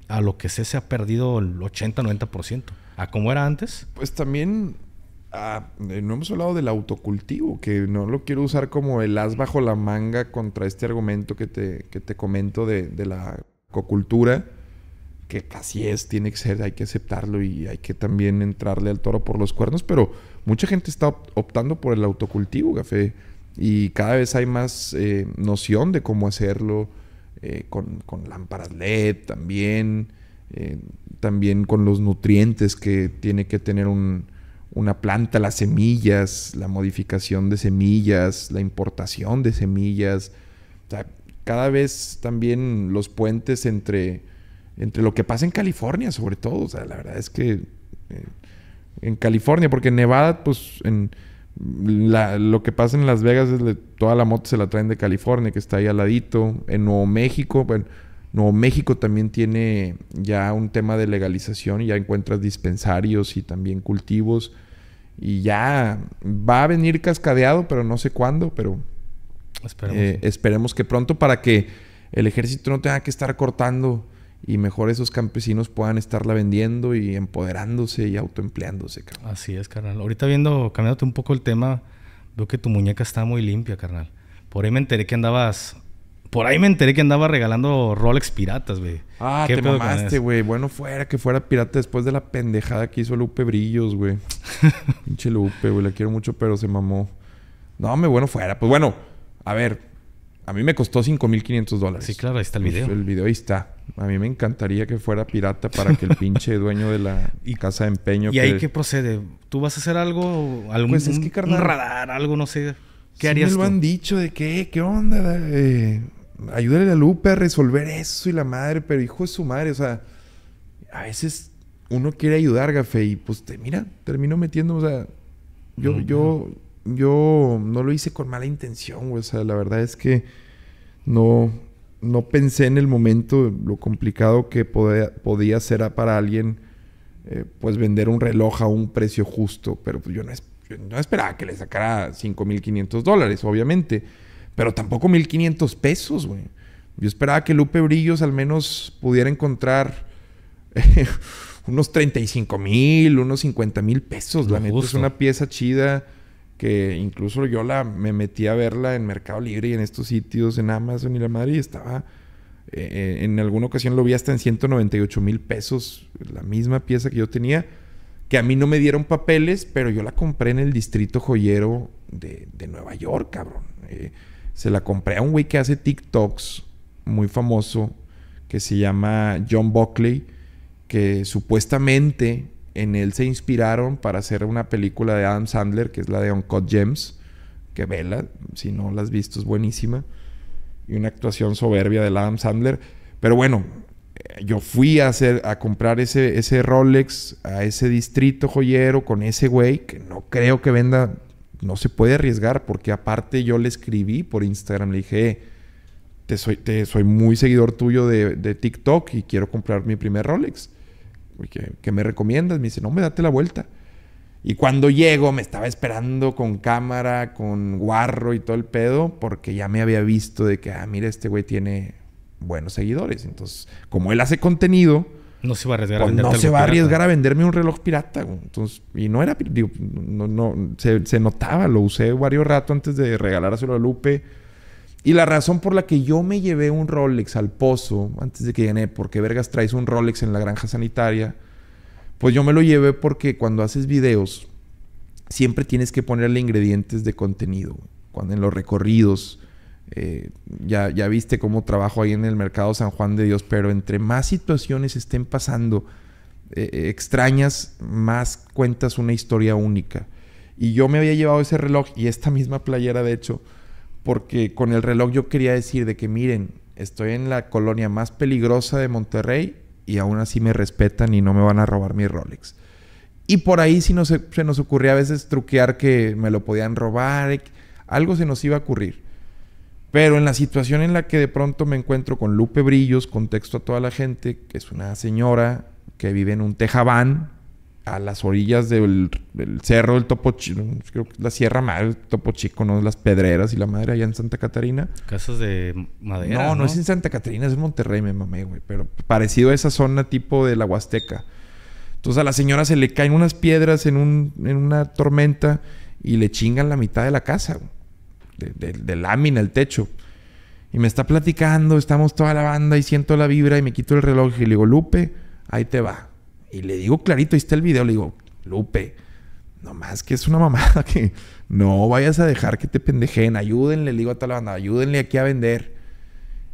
a lo que sé, se ha perdido el 80-90%. ¿A cómo era antes? Pues también Ah, eh, no hemos hablado del autocultivo, que no lo quiero usar como el as bajo la manga contra este argumento que te, te comento de, la cocultura, que así es, tiene que ser, hay que aceptarlo y hay que también entrarle al toro por los cuernos, pero mucha gente está optando por el autocultivo, café, y cada vez hay más eh, noción de cómo hacerlo, eh, con, lámparas LED también, también con los nutrientes que tiene que tener un una planta, las semillas, la modificación de semillas, la importación de semillas. cada vez también los puentes entre, entre lo que pasa en California, sobre todo. sea, la verdad es que eh, en California, porque en Nevada, pues en lo que pasa en Las Vegas es toda la moto se la traen de California, que está ahí al ladito. En Nuevo México, bueno, Nuevo México también tiene ya un tema de legalización, ya encuentras dispensarios y también cultivos. Y ya va a venir cascadeado, pero no sé cuándo, pero esperemos, eh, esperemos que pronto para que el ejército no tenga que estar cortando y mejor esos campesinos puedan estarla vendiendo y empoderándose y autoempleándose. Carnal. Así es, carnal. Ahorita viendo, cambiándote un poco el tema, veo que tu muñeca está muy limpia, carnal. Por ahí me enteré que andabas por ahí me enteré que andaba regalando Rolex piratas, güey. Ah, te mamaste, güey. Bueno fuera que fuera pirata después de la pendejada que hizo Lupe Brillos, güey. Pinche Lupe, güey. La quiero mucho, pero se mamó. No, me bueno fuera. Pues bueno, a ver. A mí me costó 5.500 dólares. Sí, claro. Ahí está el pues, video. el video ahí está. A mí me encantaría que fuera pirata para que el pinche dueño de la y, casa de empeño... ¿Y ahí qué procede? ¿Tú vas a hacer algo? ¿Algún pues es que, carnal, radar? Algo, no sé. ¿Qué harías me lo han dicho de qué? Eh, ¿qué onda? Eh, ayúdale a Lupe a resolver eso y la madre, pero hijo de su madre, o sea, a veces uno quiere ayudar, gafe, y pues te, mira, termino metiendo, o sea, yo, yo, yo no lo hice con mala intención, o sea, la verdad es que no, no pensé en el momento lo complicado que podía, ser para alguien, eh, pues vender un reloj a un precio justo, pero pues yo no, esperaba que le sacara 5.500 dólares, obviamente. Pero tampoco 1500 pesos, güey. Yo esperaba que Lupe Brillos al menos pudiera encontrar eh, unos 35 mil, unos 50 mil pesos. La neta es una pieza chida que incluso yo la, me metí a verla en Mercado Libre y en estos sitios, en Amazon y la madre, y estaba... Eh, eh, en alguna ocasión lo vi hasta en 198 mil pesos, la misma pieza que yo tenía, que a mí no me dieron papeles, pero yo la compré en el distrito joyero de, Nueva York, cabrón se la compré a un güey que hace TikToks muy famoso que se llama John Buckley, que supuestamente en él se inspiraron para hacer una película de Adam Sandler, que es la de Uncut Gems, que vela, si no la has visto, es buenísima, y una actuación soberbia de Adam Sandler. Pero bueno, eh, yo fui a, hacer, a comprar ese, ese Rolex a ese distrito joyero con ese güey, que no creo que venda no se puede arriesgar porque aparte yo le escribí por Instagram, le dije, eh, te soy, te soy muy seguidor tuyo de, TikTok y quiero comprar mi primer Rolex. ¿Qué, ¿Qué, me recomiendas? Me dice, no, me date la vuelta. Y cuando llego me estaba esperando con cámara, con guarro y todo el pedo, porque ya me había visto de que, ah, mira, este güey tiene buenos seguidores. Entonces, como él hace contenido, no pues se va a arriesgar a se va a arriesgar a venderme un reloj pirata. Entonces, y no era, no, no, se, notaba, lo usé varios rato antes de regalárselo a Lupe. Y la razón por la que yo me llevé un Rolex al pozo, antes de que llené, eh, porque vergas traes un Rolex en la granja sanitaria, pues yo me lo llevé porque cuando haces videos, siempre tienes que ponerle ingredientes de contenido, cuando en los recorridos eh, ya, ya viste cómo trabajo ahí en el mercado San Juan de Dios, pero entre más situaciones estén pasando eh, eh, extrañas, más cuentas una historia única. Y yo me había llevado ese reloj y esta misma playera, de hecho, porque con el reloj yo quería decir de que miren, estoy en la colonia más peligrosa de Monterrey y aún así me respetan y no me van a robar mi Rolex. Y por ahí si se nos ocurría a veces truquear que me lo podían robar, algo se nos iba a ocurrir. Pero en la situación en la que de pronto me encuentro con Lupe Brillos, contexto a toda la gente, que es una señora que vive en un tejabán a las orillas del, cerro del Topo creo que la Sierra Madre, el Topo Chico, ¿no? Las Pedreras y la madre allá en Santa Catarina. Casas de madera. No, no, es en Santa Catarina, es en Monterrey, me mamé, güey, pero parecido a esa zona tipo de la Huasteca. Entonces a la señora se le caen unas piedras en, un, en una tormenta y le chingan la mitad de la casa. Güey de, lámina el techo. Y me está platicando, estamos toda la banda y siento la vibra y me quito el reloj y le digo, Lupe, ahí te va. Y le digo clarito, ahí está el video, le digo, Lupe, nomás que es una mamada que no vayas a dejar que te pendejen, ayúdenle, le digo a toda la banda, ayúdenle aquí a vender.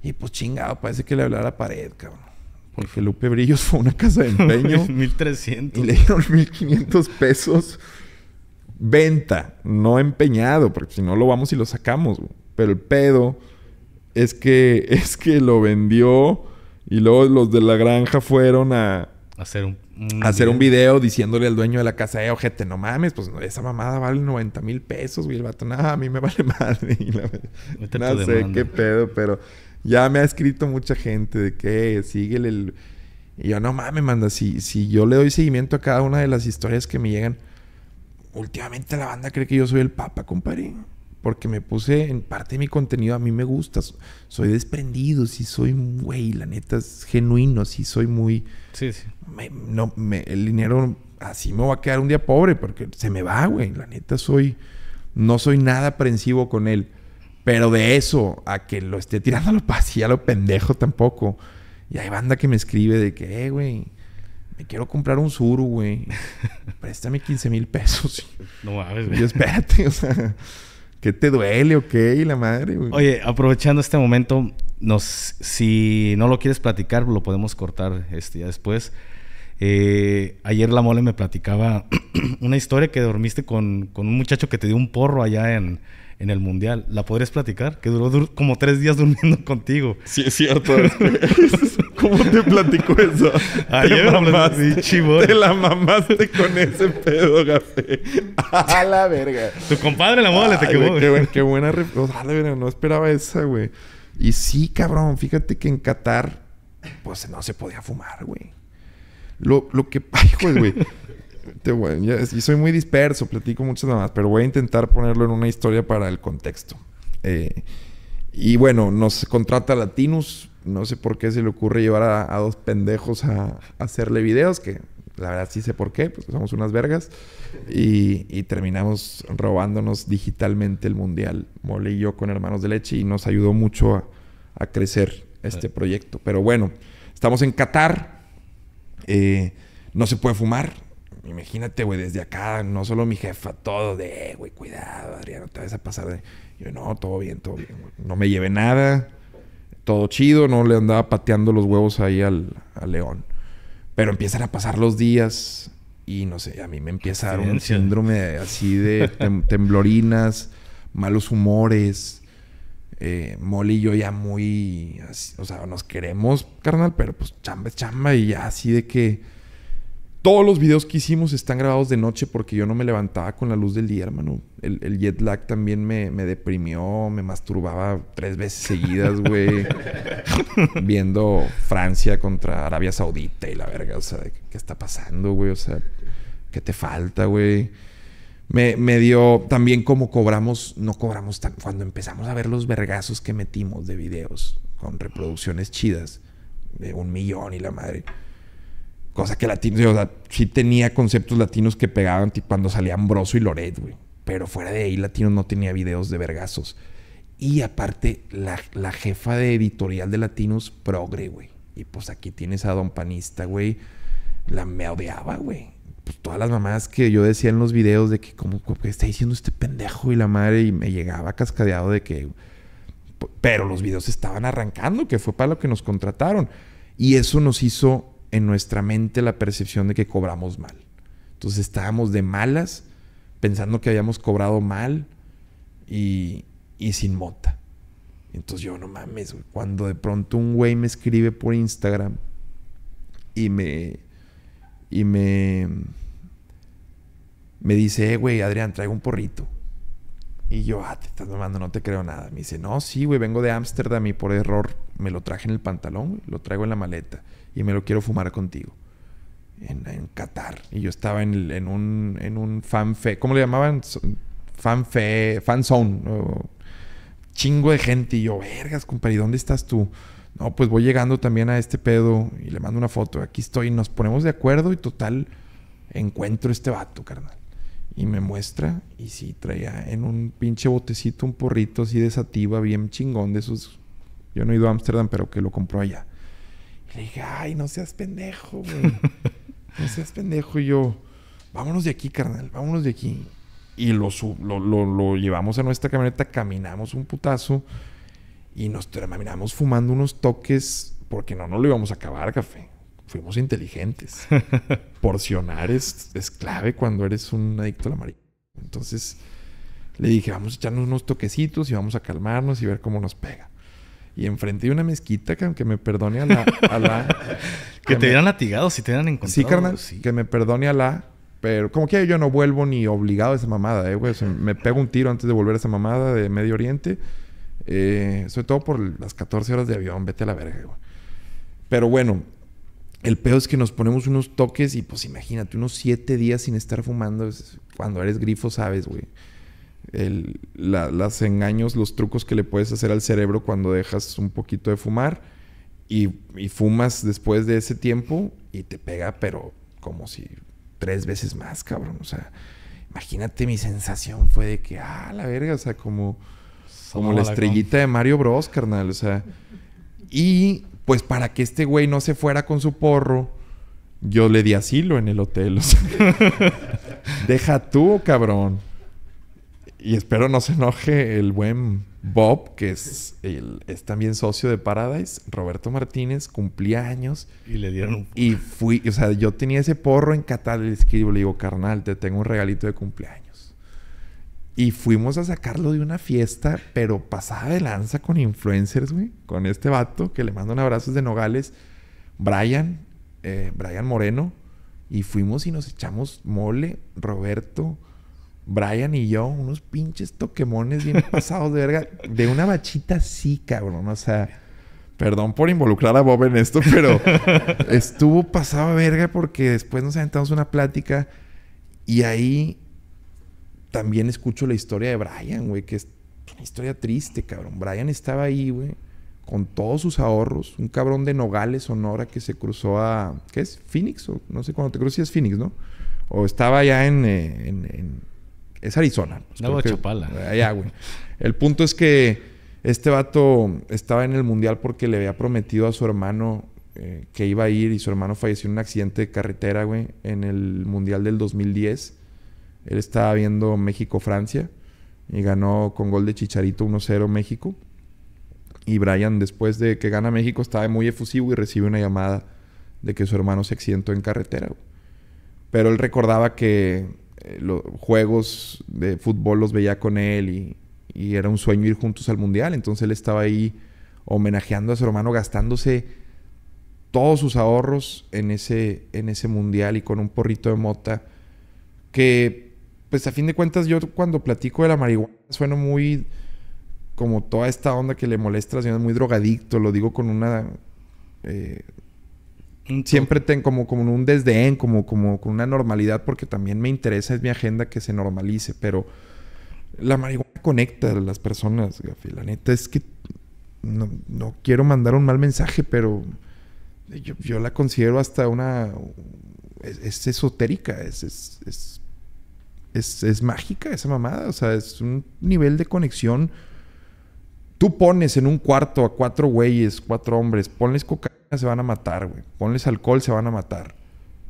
Y pues chingado, parece que le hablaba a la pared, cabrón. Porque Lupe Brillos fue una casa de empeño. 1300. Y le dieron 1500 pesos venta, no empeñado, porque si no lo vamos y lo sacamos. Pero el pedo es que, es que lo vendió y luego los de la granja fueron a hacer un, hacer video. un diciéndole al dueño de la casa, eh, ojete, no mames, pues esa mamada vale 90 mil pesos, güey. El vato, nada, a mí me vale madre. no sé qué pedo, pero ya me ha escrito mucha gente de que síguele el. Y yo, no mames, manda, si, si yo le doy seguimiento a cada una de las historias que me llegan, últimamente la banda cree que yo soy el papa, compadre. Porque me puse en parte de mi contenido, a mí me gusta. Soy desprendido, sí soy, güey, la neta es genuino, sí soy muy. Sí, sí. no, me, el dinero así me va a quedar un día pobre porque se me va, güey. La neta soy. No soy nada aprensivo con él. Pero de eso, a que lo esté tirando a lo pasillo, a lo pendejo tampoco. Y hay banda que me escribe de que, eh, güey quiero comprar un sur, güey. Préstame 15 mil pesos. No mames, güey. espérate, o sea, ¿qué te duele o la madre, güey. Oye, aprovechando este momento, nos, si no lo quieres platicar, lo podemos cortar este, ya después. Eh, ayer la mole me platicaba una historia que dormiste con, con, un muchacho que te dio un porro allá en, en el mundial. ¿La podrías platicar? Que duró como tres días durmiendo contigo. Sí, es cierto. ¿Cómo te platico eso? Ayer te mamaste, Te la mamaste con ese pedo, café. A la verga. Tu compadre la moda le te quedó. Qué, buena. O no esperaba esa, güey. Y sí, cabrón, fíjate que en Qatar, pues no se podía fumar, güey. Lo, lo que. Hijo güey, güey y soy muy disperso, platico mucho nada más, pero voy a intentar ponerlo en una historia para el contexto. Eh, y bueno, nos contrata Latinos No sé por qué se le ocurre llevar a, dos pendejos a, hacerle videos, que la verdad sí sé por qué, pues somos unas vergas. Y, terminamos robándonos digitalmente el mundial, Mole y yo con Hermanos de Leche, y nos ayudó mucho a, crecer este eh. proyecto. Pero bueno, estamos en Qatar, eh, no se puede fumar, imagínate, güey, desde acá, no solo mi jefa, todo de, güey, cuidado, Adriano, te vas a pasar de... Yo, no, todo bien, todo bien, No me llevé nada, todo chido, no le andaba pateando los huevos ahí al, león. Pero empiezan a pasar los días y no sé, a mí me empieza a dar un síndrome así de temblorinas, malos humores. Eh, Molly y yo ya muy, o sea, nos queremos, carnal, pero pues chamba es chamba y ya así de que todos los videos que hicimos están grabados de noche porque yo no me levantaba con la luz del día, hermano. El, jet lag también me, me, deprimió, me masturbaba tres veces seguidas, güey. Viendo Francia contra Arabia Saudita y la verga, o sea, ¿qué está pasando, güey? O sea, ¿qué te falta, güey? Me, me, dio también como cobramos, no cobramos tan, cuando empezamos a ver los vergazos que metimos de videos con reproducciones chidas, de un millón y la madre o sea, que latinos, o sea, sí tenía conceptos latinos que pegaban cuando salía Ambroso y Loret, güey. Pero fuera de ahí, latinos no tenía videos de vergazos. Y aparte, la, jefa de editorial de latinos, progre, güey. Y pues aquí tienes a Don Panista, güey. La me odiaba, güey. Pues, todas las mamás que yo decía en los videos de que, como, que está diciendo este pendejo y la madre, y me llegaba cascadeado de que. Pero los videos estaban arrancando, que fue para lo que nos contrataron. Y eso nos hizo en nuestra mente la percepción de que cobramos mal. Entonces estábamos de malas, pensando que habíamos cobrado mal y, y sin mota. Entonces yo no mames, güey. cuando de pronto un güey me escribe por Instagram y me y me me dice, eh, güey, Adrián, traigo un porrito." Y yo, "Ah, te estás tomando? no te creo nada." Me dice, "No, sí, güey, vengo de Ámsterdam y por error me lo traje en el pantalón, lo traigo en la maleta." y me lo quiero fumar contigo. En, Qatar. Y yo estaba en, un, en fan ¿cómo le llamaban? Fan fe, fan zone. chingo de gente. Y yo, vergas, compadre, ¿y dónde estás tú? No, pues voy llegando también a este pedo y le mando una foto. Aquí estoy, nos ponemos de acuerdo y total, encuentro este vato, carnal. Y me muestra, y sí, traía en un pinche botecito un porrito así de bien chingón de esos. Yo no he ido a Ámsterdam, pero que lo compró allá. Le dije, ay, no seas pendejo, güey. No seas pendejo. Y yo, vámonos de aquí, carnal, vámonos de aquí. Y lo, lo, llevamos a nuestra camioneta, caminamos un putazo y nos terminamos fumando unos toques porque no, nos lo íbamos a acabar, café. Fuimos inteligentes. Porcionar es, clave cuando eres un adicto a la marihuana. Entonces le dije, vamos a echarnos unos toquecitos y vamos a calmarnos y ver cómo nos pega. Y enfrente de una mezquita, que aunque me perdone a la. que, te dieran latigado si te hubieran encontrado. Sí, carnal. Que me perdone a la. Pero como que yo no vuelvo ni obligado a esa mamada, ¿eh, güey. me pego un tiro antes de volver a esa mamada de Medio Oriente. Eh, sobre todo por las 14 horas de avión. Vete a la verga, güey. Pero bueno, el peor es que nos ponemos unos toques y pues imagínate, unos siete días sin estar fumando. Cuando eres grifo, sabes, güey el, las engaños, los trucos que le puedes hacer al cerebro cuando dejas un poquito de fumar y, fumas después de ese tiempo y te pega, pero como si tres veces más, cabrón. O sea, imagínate mi sensación fue de que, ah, la verga, o sea, como, como la estrellita de Mario Bros, carnal, o sea. Y pues para que este güey no se fuera con su porro, yo le di asilo en el hotel. O sea, deja tú, cabrón y espero no se enoje el buen Bob, que es, el, es también socio de Paradise, Roberto Martínez, cumpleaños. Y le dieron un... Y fui, o sea, yo tenía ese porro en Catal, le escribo, le digo, carnal, te tengo un regalito de cumpleaños. Y fuimos a sacarlo de una fiesta, pero pasada de lanza con influencers, güey, con este vato, que le mando un abrazo de Nogales, Brian, eh, Brian Moreno, y fuimos y nos echamos mole, Roberto. Brian y yo, unos pinches toquemones bien pasados de verga, de una bachita sí, cabrón. O sea, perdón por involucrar a Bob en esto, pero estuvo pasado de verga porque después nos aventamos una plática y ahí también escucho la historia de Brian, güey, que es una historia triste, cabrón. Brian estaba ahí, güey, con todos sus ahorros, un cabrón de Nogales, Sonora, que se cruzó a. ¿Qué es? ¿Phoenix? O, no sé, cuando te cruzas Phoenix, ¿no? O estaba allá en eh, es Arizona. Pues, el punto es que este vato estaba en el mundial porque le había prometido a su hermano eh, que iba a ir y su hermano falleció en un accidente de carretera, güey, en el mundial del 2010. Él estaba viendo México-Francia y ganó con gol de Chicharito 1-0 México. Y Brian, después de que gana México, estaba muy efusivo y recibe una llamada de que su hermano se accidentó en carretera. Pero él recordaba que eh, los juegos de fútbol los veía con él y, era un sueño ir juntos al mundial. Entonces él estaba ahí homenajeando a su hermano, gastándose todos sus ahorros en ese, en ese mundial y con un porrito de mota. Que, pues a fin de cuentas, yo cuando platico de la marihuana sueno muy como toda esta onda que le molesta, es muy drogadicto, lo digo con una eh, siempre tengo como, como un desdén, como, como una normalidad, porque también me interesa, es mi agenda que se normalice, pero la marihuana conecta a las personas, La neta es que no, quiero mandar un mal mensaje, pero yo, la considero hasta una... Es, esotérica, es es, es, es, mágica esa mamada, o sea, es un nivel de conexión Tú pones en un cuarto a cuatro güeyes, cuatro hombres, ponles cocaína, se van a matar, güey. Ponles alcohol, se van a matar.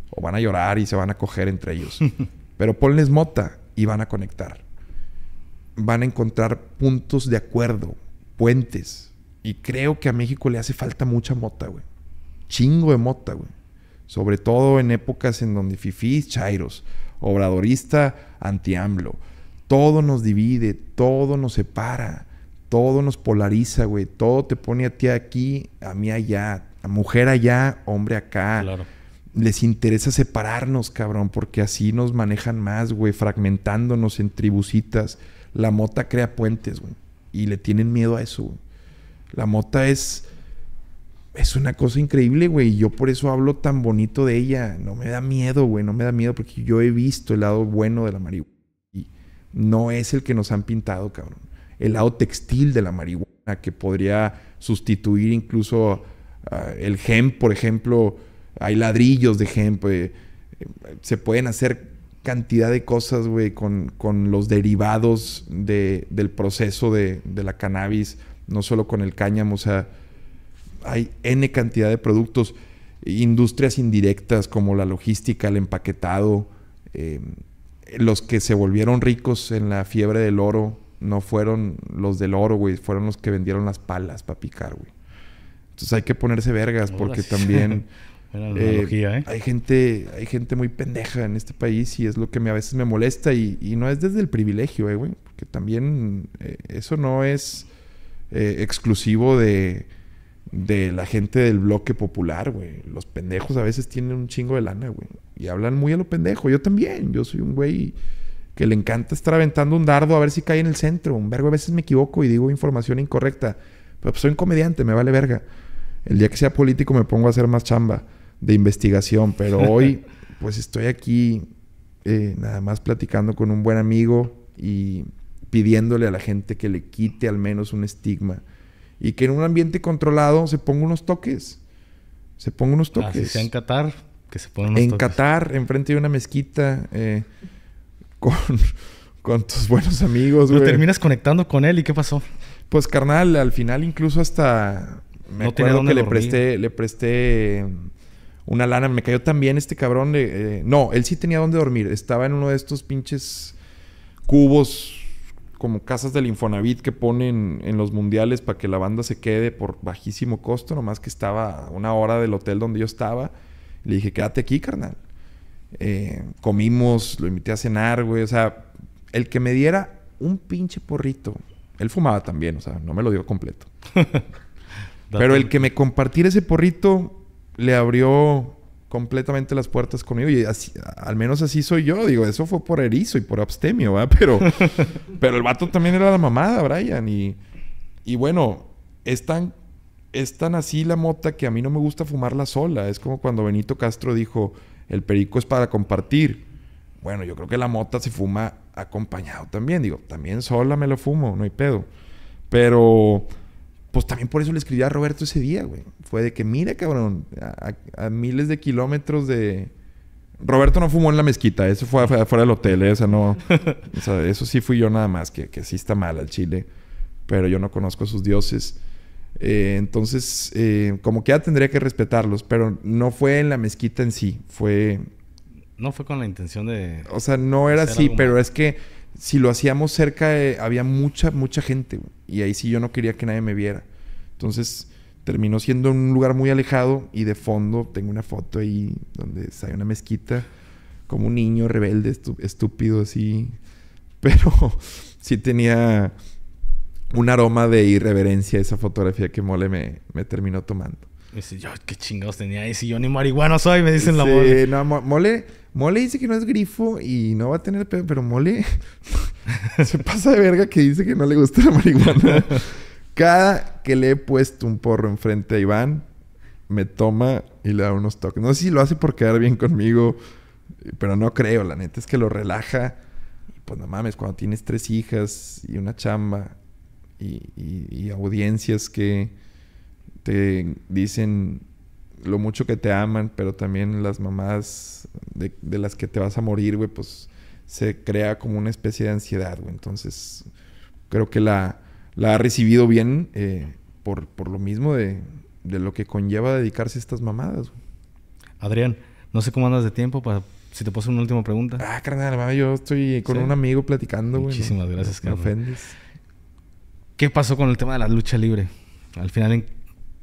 O van a llorar y se van a coger entre ellos. Pero ponles mota y van a conectar. Van a encontrar puntos de acuerdo, puentes. Y creo que a México le hace falta mucha mota, güey. Chingo de mota, güey. Sobre todo en épocas en donde fifís, chairos, obradorista, Antiamblo. Todo nos divide, todo nos separa todo nos polariza, güey. Todo te pone a ti aquí, a mí allá, a mujer allá, hombre acá. Claro. Les interesa separarnos, cabrón, porque así nos manejan más, güey, fragmentándonos en tribucitas. La mota crea puentes, güey. Y le tienen miedo a eso, güey. La mota es. Es una cosa increíble, güey. Y yo por eso hablo tan bonito de ella. No me da miedo, güey. No me da miedo porque yo he visto el lado bueno de la marihuana. Y no es el que nos han pintado, cabrón el lado textil de la marihuana, que podría sustituir incluso ah, el hemp, por ejemplo, hay ladrillos de hemp, eh, eh, se pueden hacer cantidad de cosas, güey, con, los derivados del proceso de, la cannabis, no solo con el cáñamo, o sea, hay N cantidad de productos, industrias indirectas como la logística, el empaquetado, eh, los que se volvieron ricos en la fiebre del oro, no fueron los del oro, güey, fueron los que vendieron las palas para picar, güey. Entonces hay que ponerse vergas porque también eh, ¿eh? hay gente hay gente muy pendeja en este país y es lo que me, a veces me molesta y, no es desde el privilegio, eh, güey, porque también eso no es exclusivo de, de la gente del bloque popular, güey. Los pendejos a veces tienen un chingo de lana, güey. Y hablan muy a lo pendejo. Yo también. Yo soy un güey que le encanta estar aventando un dardo a ver si cae en el centro. Un vergo, a veces me equivoco y digo información incorrecta. Pero pues soy un comediante, me vale verga. El día que sea político me pongo a hacer más chamba de investigación, pero hoy pues estoy aquí eh, nada más platicando con un buen amigo y pidiéndole a la gente que le quite al menos un estigma y que en un ambiente controlado se ponga unos toques. Se ponga unos toques. Así sea en Qatar, que se ponga unos toques. En Qatar, enfrente de una mezquita. Eh, con, tus buenos amigos, güey. terminas conectando con él y ¿qué pasó? Pues carnal, al final incluso hasta me no acuerdo que le presté, le presté mm, una lana, me cayó también este cabrón de, eh, eh, no, él sí tenía donde dormir, estaba en uno de estos pinches cubos como casas del Infonavit que ponen en los mundiales para que la banda se quede por bajísimo costo, nomás que estaba a una hora del hotel donde yo estaba. Le dije, quédate aquí, carnal. Eh, comimos, lo invité a cenar, güey. O sea, el que me diera un pinche porrito. Él fumaba también, o sea, no me lo dio completo. Pero el que me compartiera ese porrito le abrió completamente las puertas conmigo. Y así, al menos así soy yo. Digo, eso fue por erizo y por abstemio, ¿verdad? Pero, pero el vato también era la mamada, Brian. Y, y bueno, es tan, es tan así la mota que a mí no me gusta fumarla sola. Es como cuando Benito Castro dijo el perico es para compartir. Bueno, yo creo que la mota se fuma acompañado también. Digo, también sola me lo fumo, no hay pedo. Pero, pues también por eso le escribí a Roberto ese día, güey. Fue de que, mira, cabrón, a, miles de kilómetros de... Roberto no fumó en la mezquita, eso fue afuera del hotel, ¿eh? no... o sea, eso sí fui yo nada más, que, que sí está mal al chile. Pero yo no conozco a sus dioses. Eh, entonces, eh, como que ya tendría que respetarlos, pero no fue en la mezquita en sí, fue... No fue con la intención de... O sea, no era así, pero es que si lo hacíamos cerca, eh, había mucha, mucha gente, y ahí sí yo no quería que nadie me viera. Entonces, terminó siendo un lugar muy alejado y de fondo tengo una foto ahí donde hay una mezquita, como un niño rebelde, estúpido así, pero sí tenía un aroma de irreverencia esa fotografía que Mole me, me terminó tomando. me dice, yo, qué chingados tenía ahí. Si yo ni marihuana soy, me dicen la mole. No, mole. Mole dice que no es grifo y no va a tener pedo, pero Mole se pasa de verga que dice que no le gusta la marihuana. Cada que le he puesto un porro enfrente a Iván, me toma y le da unos toques. No sé si lo hace por quedar bien conmigo, pero no creo. La neta es que lo relaja. pues no mames, cuando tienes tres hijas y una chamba y, audiencias que te dicen lo mucho que te aman, pero también las mamás de, las que te vas a morir, güey, pues se crea como una especie de ansiedad, güey. Entonces, creo que la, ha recibido bien eh, por, lo mismo de, lo que conlleva dedicarse a estas mamadas, Adrián, no sé cómo andas de tiempo para... Si te puedo hacer una última pregunta. Ah, carnal, yo estoy con un amigo platicando, güey. Muchísimas gracias, carnal. Me ofendes. ¿Qué pasó con el tema de la lucha libre? Al final,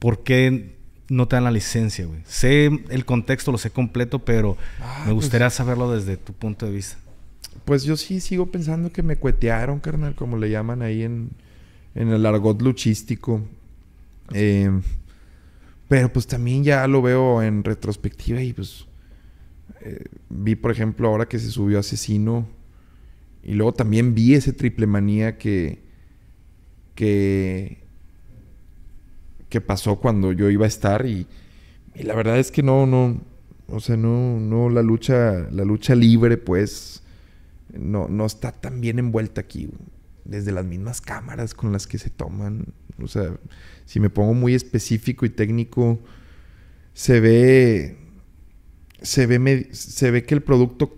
¿por qué no te dan la licencia, güey? Sé el contexto, lo sé completo, pero ah, me pues gustaría saberlo desde tu punto de vista. Pues yo sí sigo pensando que me cuetearon, carnal, como le llaman ahí en, el argot luchístico. Eh, pero pues también ya lo veo en retrospectiva y pues eh, vi, por ejemplo, ahora que se subió Asesino. Y luego también vi ese triple manía que que, pasó cuando yo iba a estar y, la verdad es que no, no, o sea, no, no, la lucha, la lucha libre, pues, no, no está tan bien envuelta aquí. Desde las mismas cámaras con las que se toman. O sea, si me pongo muy específico y técnico, se ve. Se ve, se ve que el producto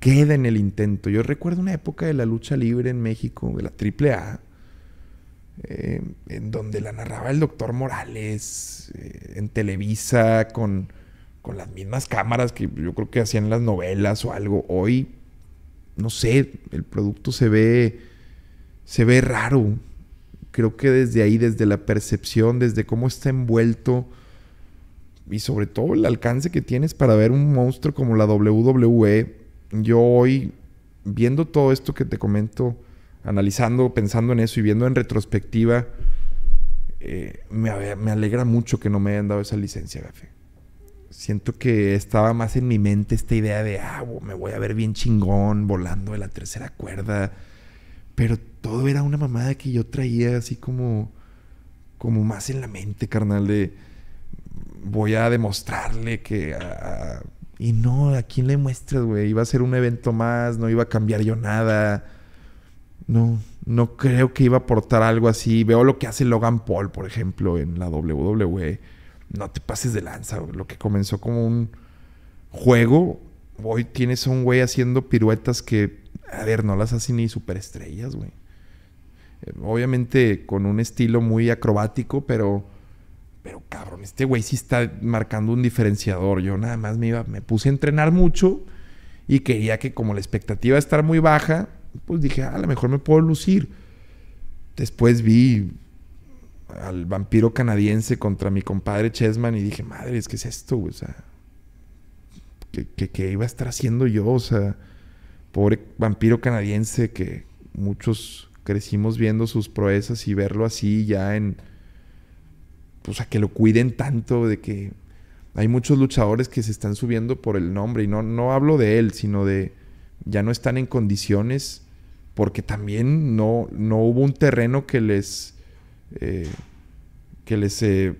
queda en el intento. Yo recuerdo una época de la lucha libre en México, de la AAA, eh, en donde la narraba el doctor Morales, eh, en Televisa, con, las mismas cámaras que yo creo que hacían las novelas o algo. Hoy, no sé, el producto se ve, se ve raro. Creo que desde ahí, desde la percepción, desde cómo está envuelto y sobre todo el alcance que tienes para ver un monstruo como la WWE, yo hoy, viendo todo esto que te comento, analizando, pensando en eso y viendo en retrospectiva, eh, me, alegra mucho que no me hayan dado esa licencia, gafe. Siento que estaba más en mi mente esta idea de, ah, me voy a ver bien chingón volando de la tercera cuerda. Pero todo era una mamada que yo traía así como, como más en la mente, carnal, de voy a demostrarle que... y no, ¿a quién le muestras, güey? Iba a ser un evento más, no iba a cambiar yo nada no, no creo que iba a aportar algo así. Veo lo que hace Logan Paul, por ejemplo, en la WWE. No te pases de lanza, lo que comenzó como un juego. Hoy tienes a un güey haciendo piruetas que, a ver, no las hacen ni superestrellas, güey. Eh, obviamente con un estilo muy acrobático, pero, pero cabrón, este güey sí está marcando un diferenciador. Yo nada más me, iba, me puse a entrenar mucho y quería que como la expectativa estar muy baja, pues dije, ah, a lo mejor me puedo lucir. Después vi al vampiro canadiense contra mi compadre Chessman y dije, madre, ¿qué es esto? O sea, ¿qué, iba a estar haciendo yo? O sea, pobre vampiro canadiense que muchos crecimos viendo sus proezas y verlo así ya en... O pues, sea, que lo cuiden tanto de que hay muchos luchadores que se están subiendo por el nombre y no, no hablo de él, sino de ya no están en condiciones porque también no, no hubo un terreno que les, eh, que les eh,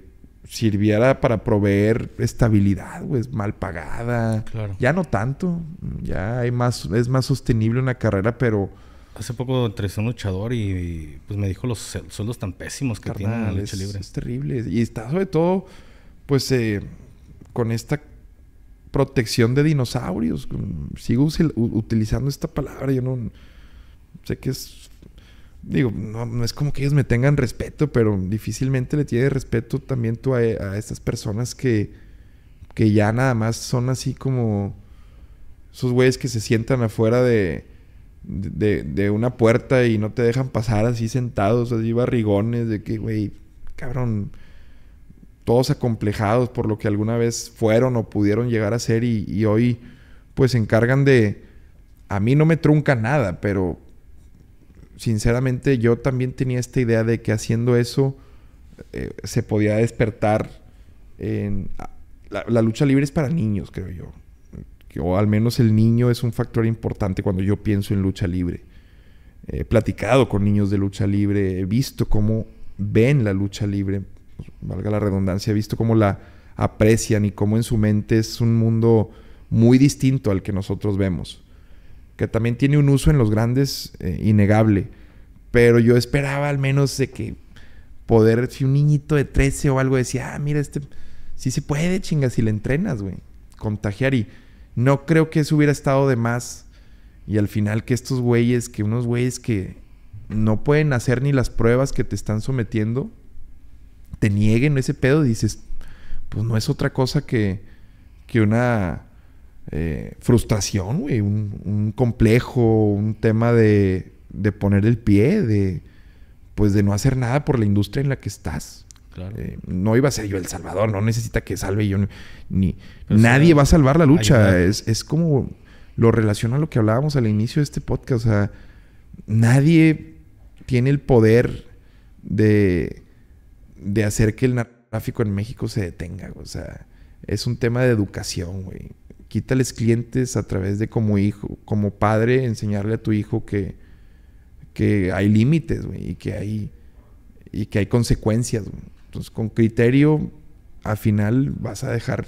sirviera para proveer estabilidad, pues mal pagada. Ya no tanto, ya hay más, es más sostenible una carrera, pero... Hace poco entré a un luchador y, pues me dijo los sueldos tan pésimos que tiene la lucha libre. Es terrible. Y está sobre todo, pues, eh, con esta protección de dinosaurios. Mm, sigo utilizando esta palabra, yo no sé qué es digo, no, es como que ellos me tengan respeto, pero difícilmente le tiene respeto también tú a, estas personas que, que ya nada más son así como esos güeyes que se sientan afuera de, de, una puerta y no te dejan pasar así sentados, así barrigones, de que, güey, cabrón, todos acomplejados por lo que alguna vez fueron o pudieron llegar a ser y, hoy pues se encargan de... A mí no me trunca nada, pero sinceramente yo también tenía esta idea de que haciendo eso eh, se podía despertar en... La, lucha libre es para niños, creo yo. o al menos el niño es un factor importante cuando yo pienso en lucha libre. He platicado con niños de lucha libre, he visto cómo ven la lucha libre valga la redundancia, he visto cómo la aprecian y cómo en su mente es un mundo muy distinto al que nosotros vemos, que también tiene un uso en los grandes eh, innegable, pero yo esperaba al menos de que poder, si un niñito de 13 o algo decía, ah, mira, este, sí se puede, chinga, si le entrenas, güey, contagiar y no creo que eso hubiera estado de más y al final que estos güeyes, que unos güeyes que no pueden hacer ni las pruebas que te están sometiendo, te nieguen ese pedo, dices, pues no es otra cosa que, que una eh, frustración, güey, un, complejo, un tema de, de poner el pie, de pues de no hacer nada por la industria en la que estás. Eh, no iba a ser yo El Salvador, no necesita que salve yo, ni nadie va a salvar la lucha. Es, es, como lo relaciona a lo que hablábamos al inicio de este podcast. O sea, nadie tiene el poder de de hacer que el narcotráfico en México se detenga. O sea, es un tema de educación, güey. Quítales clientes a través de como hijo, como padre, enseñarle a tu hijo que, que hay límites, güey, y que hay, y que hay consecuencias. Entonces, con criterio, al final vas a dejar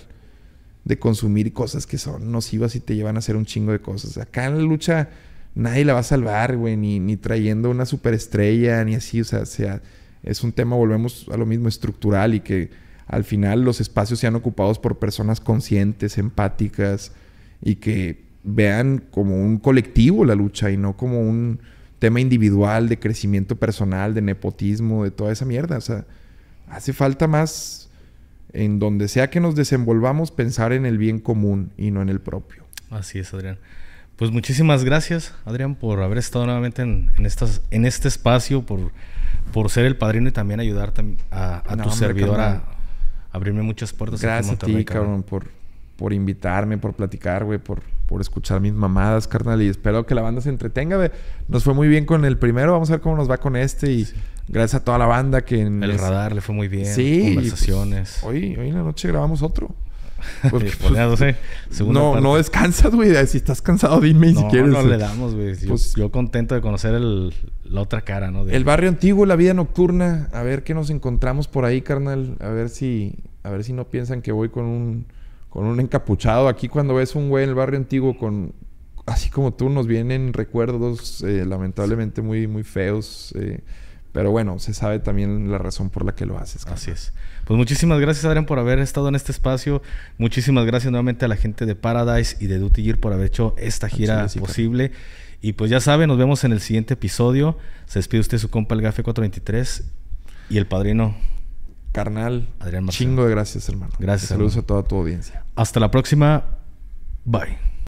de consumir cosas que son nocivas y te llevan a hacer un chingo de cosas. Acá en la lucha nadie la va a salvar, güey, ni, ni trayendo una superestrella, ni así, o sea, sea es un tema, volvemos a lo mismo, estructural y que al final los espacios sean ocupados por personas conscientes, empáticas y que vean como un colectivo la lucha y no como un tema individual de crecimiento personal, de nepotismo, de toda esa mierda. O sea, hace falta más en donde sea que nos desenvolvamos pensar en el bien común y no en el propio. Así es, Adrián. Pues muchísimas gracias, Adrián, por haber estado nuevamente en, en este espacio, por por ser el padrino y también ayudar a, tu servidor a abrirme muchas puertas. Gracias a ti, cabrón, por, por invitarme, por platicar, güey, por, por escuchar mis mamadas, carnal. Y espero que la banda se entretenga, Nos fue muy bien con el primero. Vamos a ver cómo nos va con este. Y gracias a toda la banda que... En el radar le fue muy bien. Sí. Pues, conversaciones. hoy, hoy en la noche grabamos otro. Pues, eh, pues, no, no descansas, güey. Si estás cansado, dime si quieres. No, le damos, güey. Pues yo, contento de conocer el, la otra cara, ¿no? el barrio antiguo, la vida nocturna. A ver qué nos encontramos por ahí, carnal. A ver si, a ver si no piensan que voy con un, con un encapuchado. Aquí cuando ves un güey en el barrio antiguo con... Así como tú, nos vienen recuerdos eh, lamentablemente muy, muy feos. Eh, pero bueno, se sabe también la razón por la que lo haces. Así es. Pues muchísimas gracias, Adrián, por haber estado en este espacio. Muchísimas gracias nuevamente a la gente de Paradise y de Duty Gear por haber hecho esta gira posible. Y pues ya saben, nos vemos en el siguiente episodio. Se despide usted su compa el Gafe 423 y el padrino. Carnal, Adrián chingo de gracias, hermano. Gracias. Saludos a toda tu audiencia. Hasta la próxima. Bye.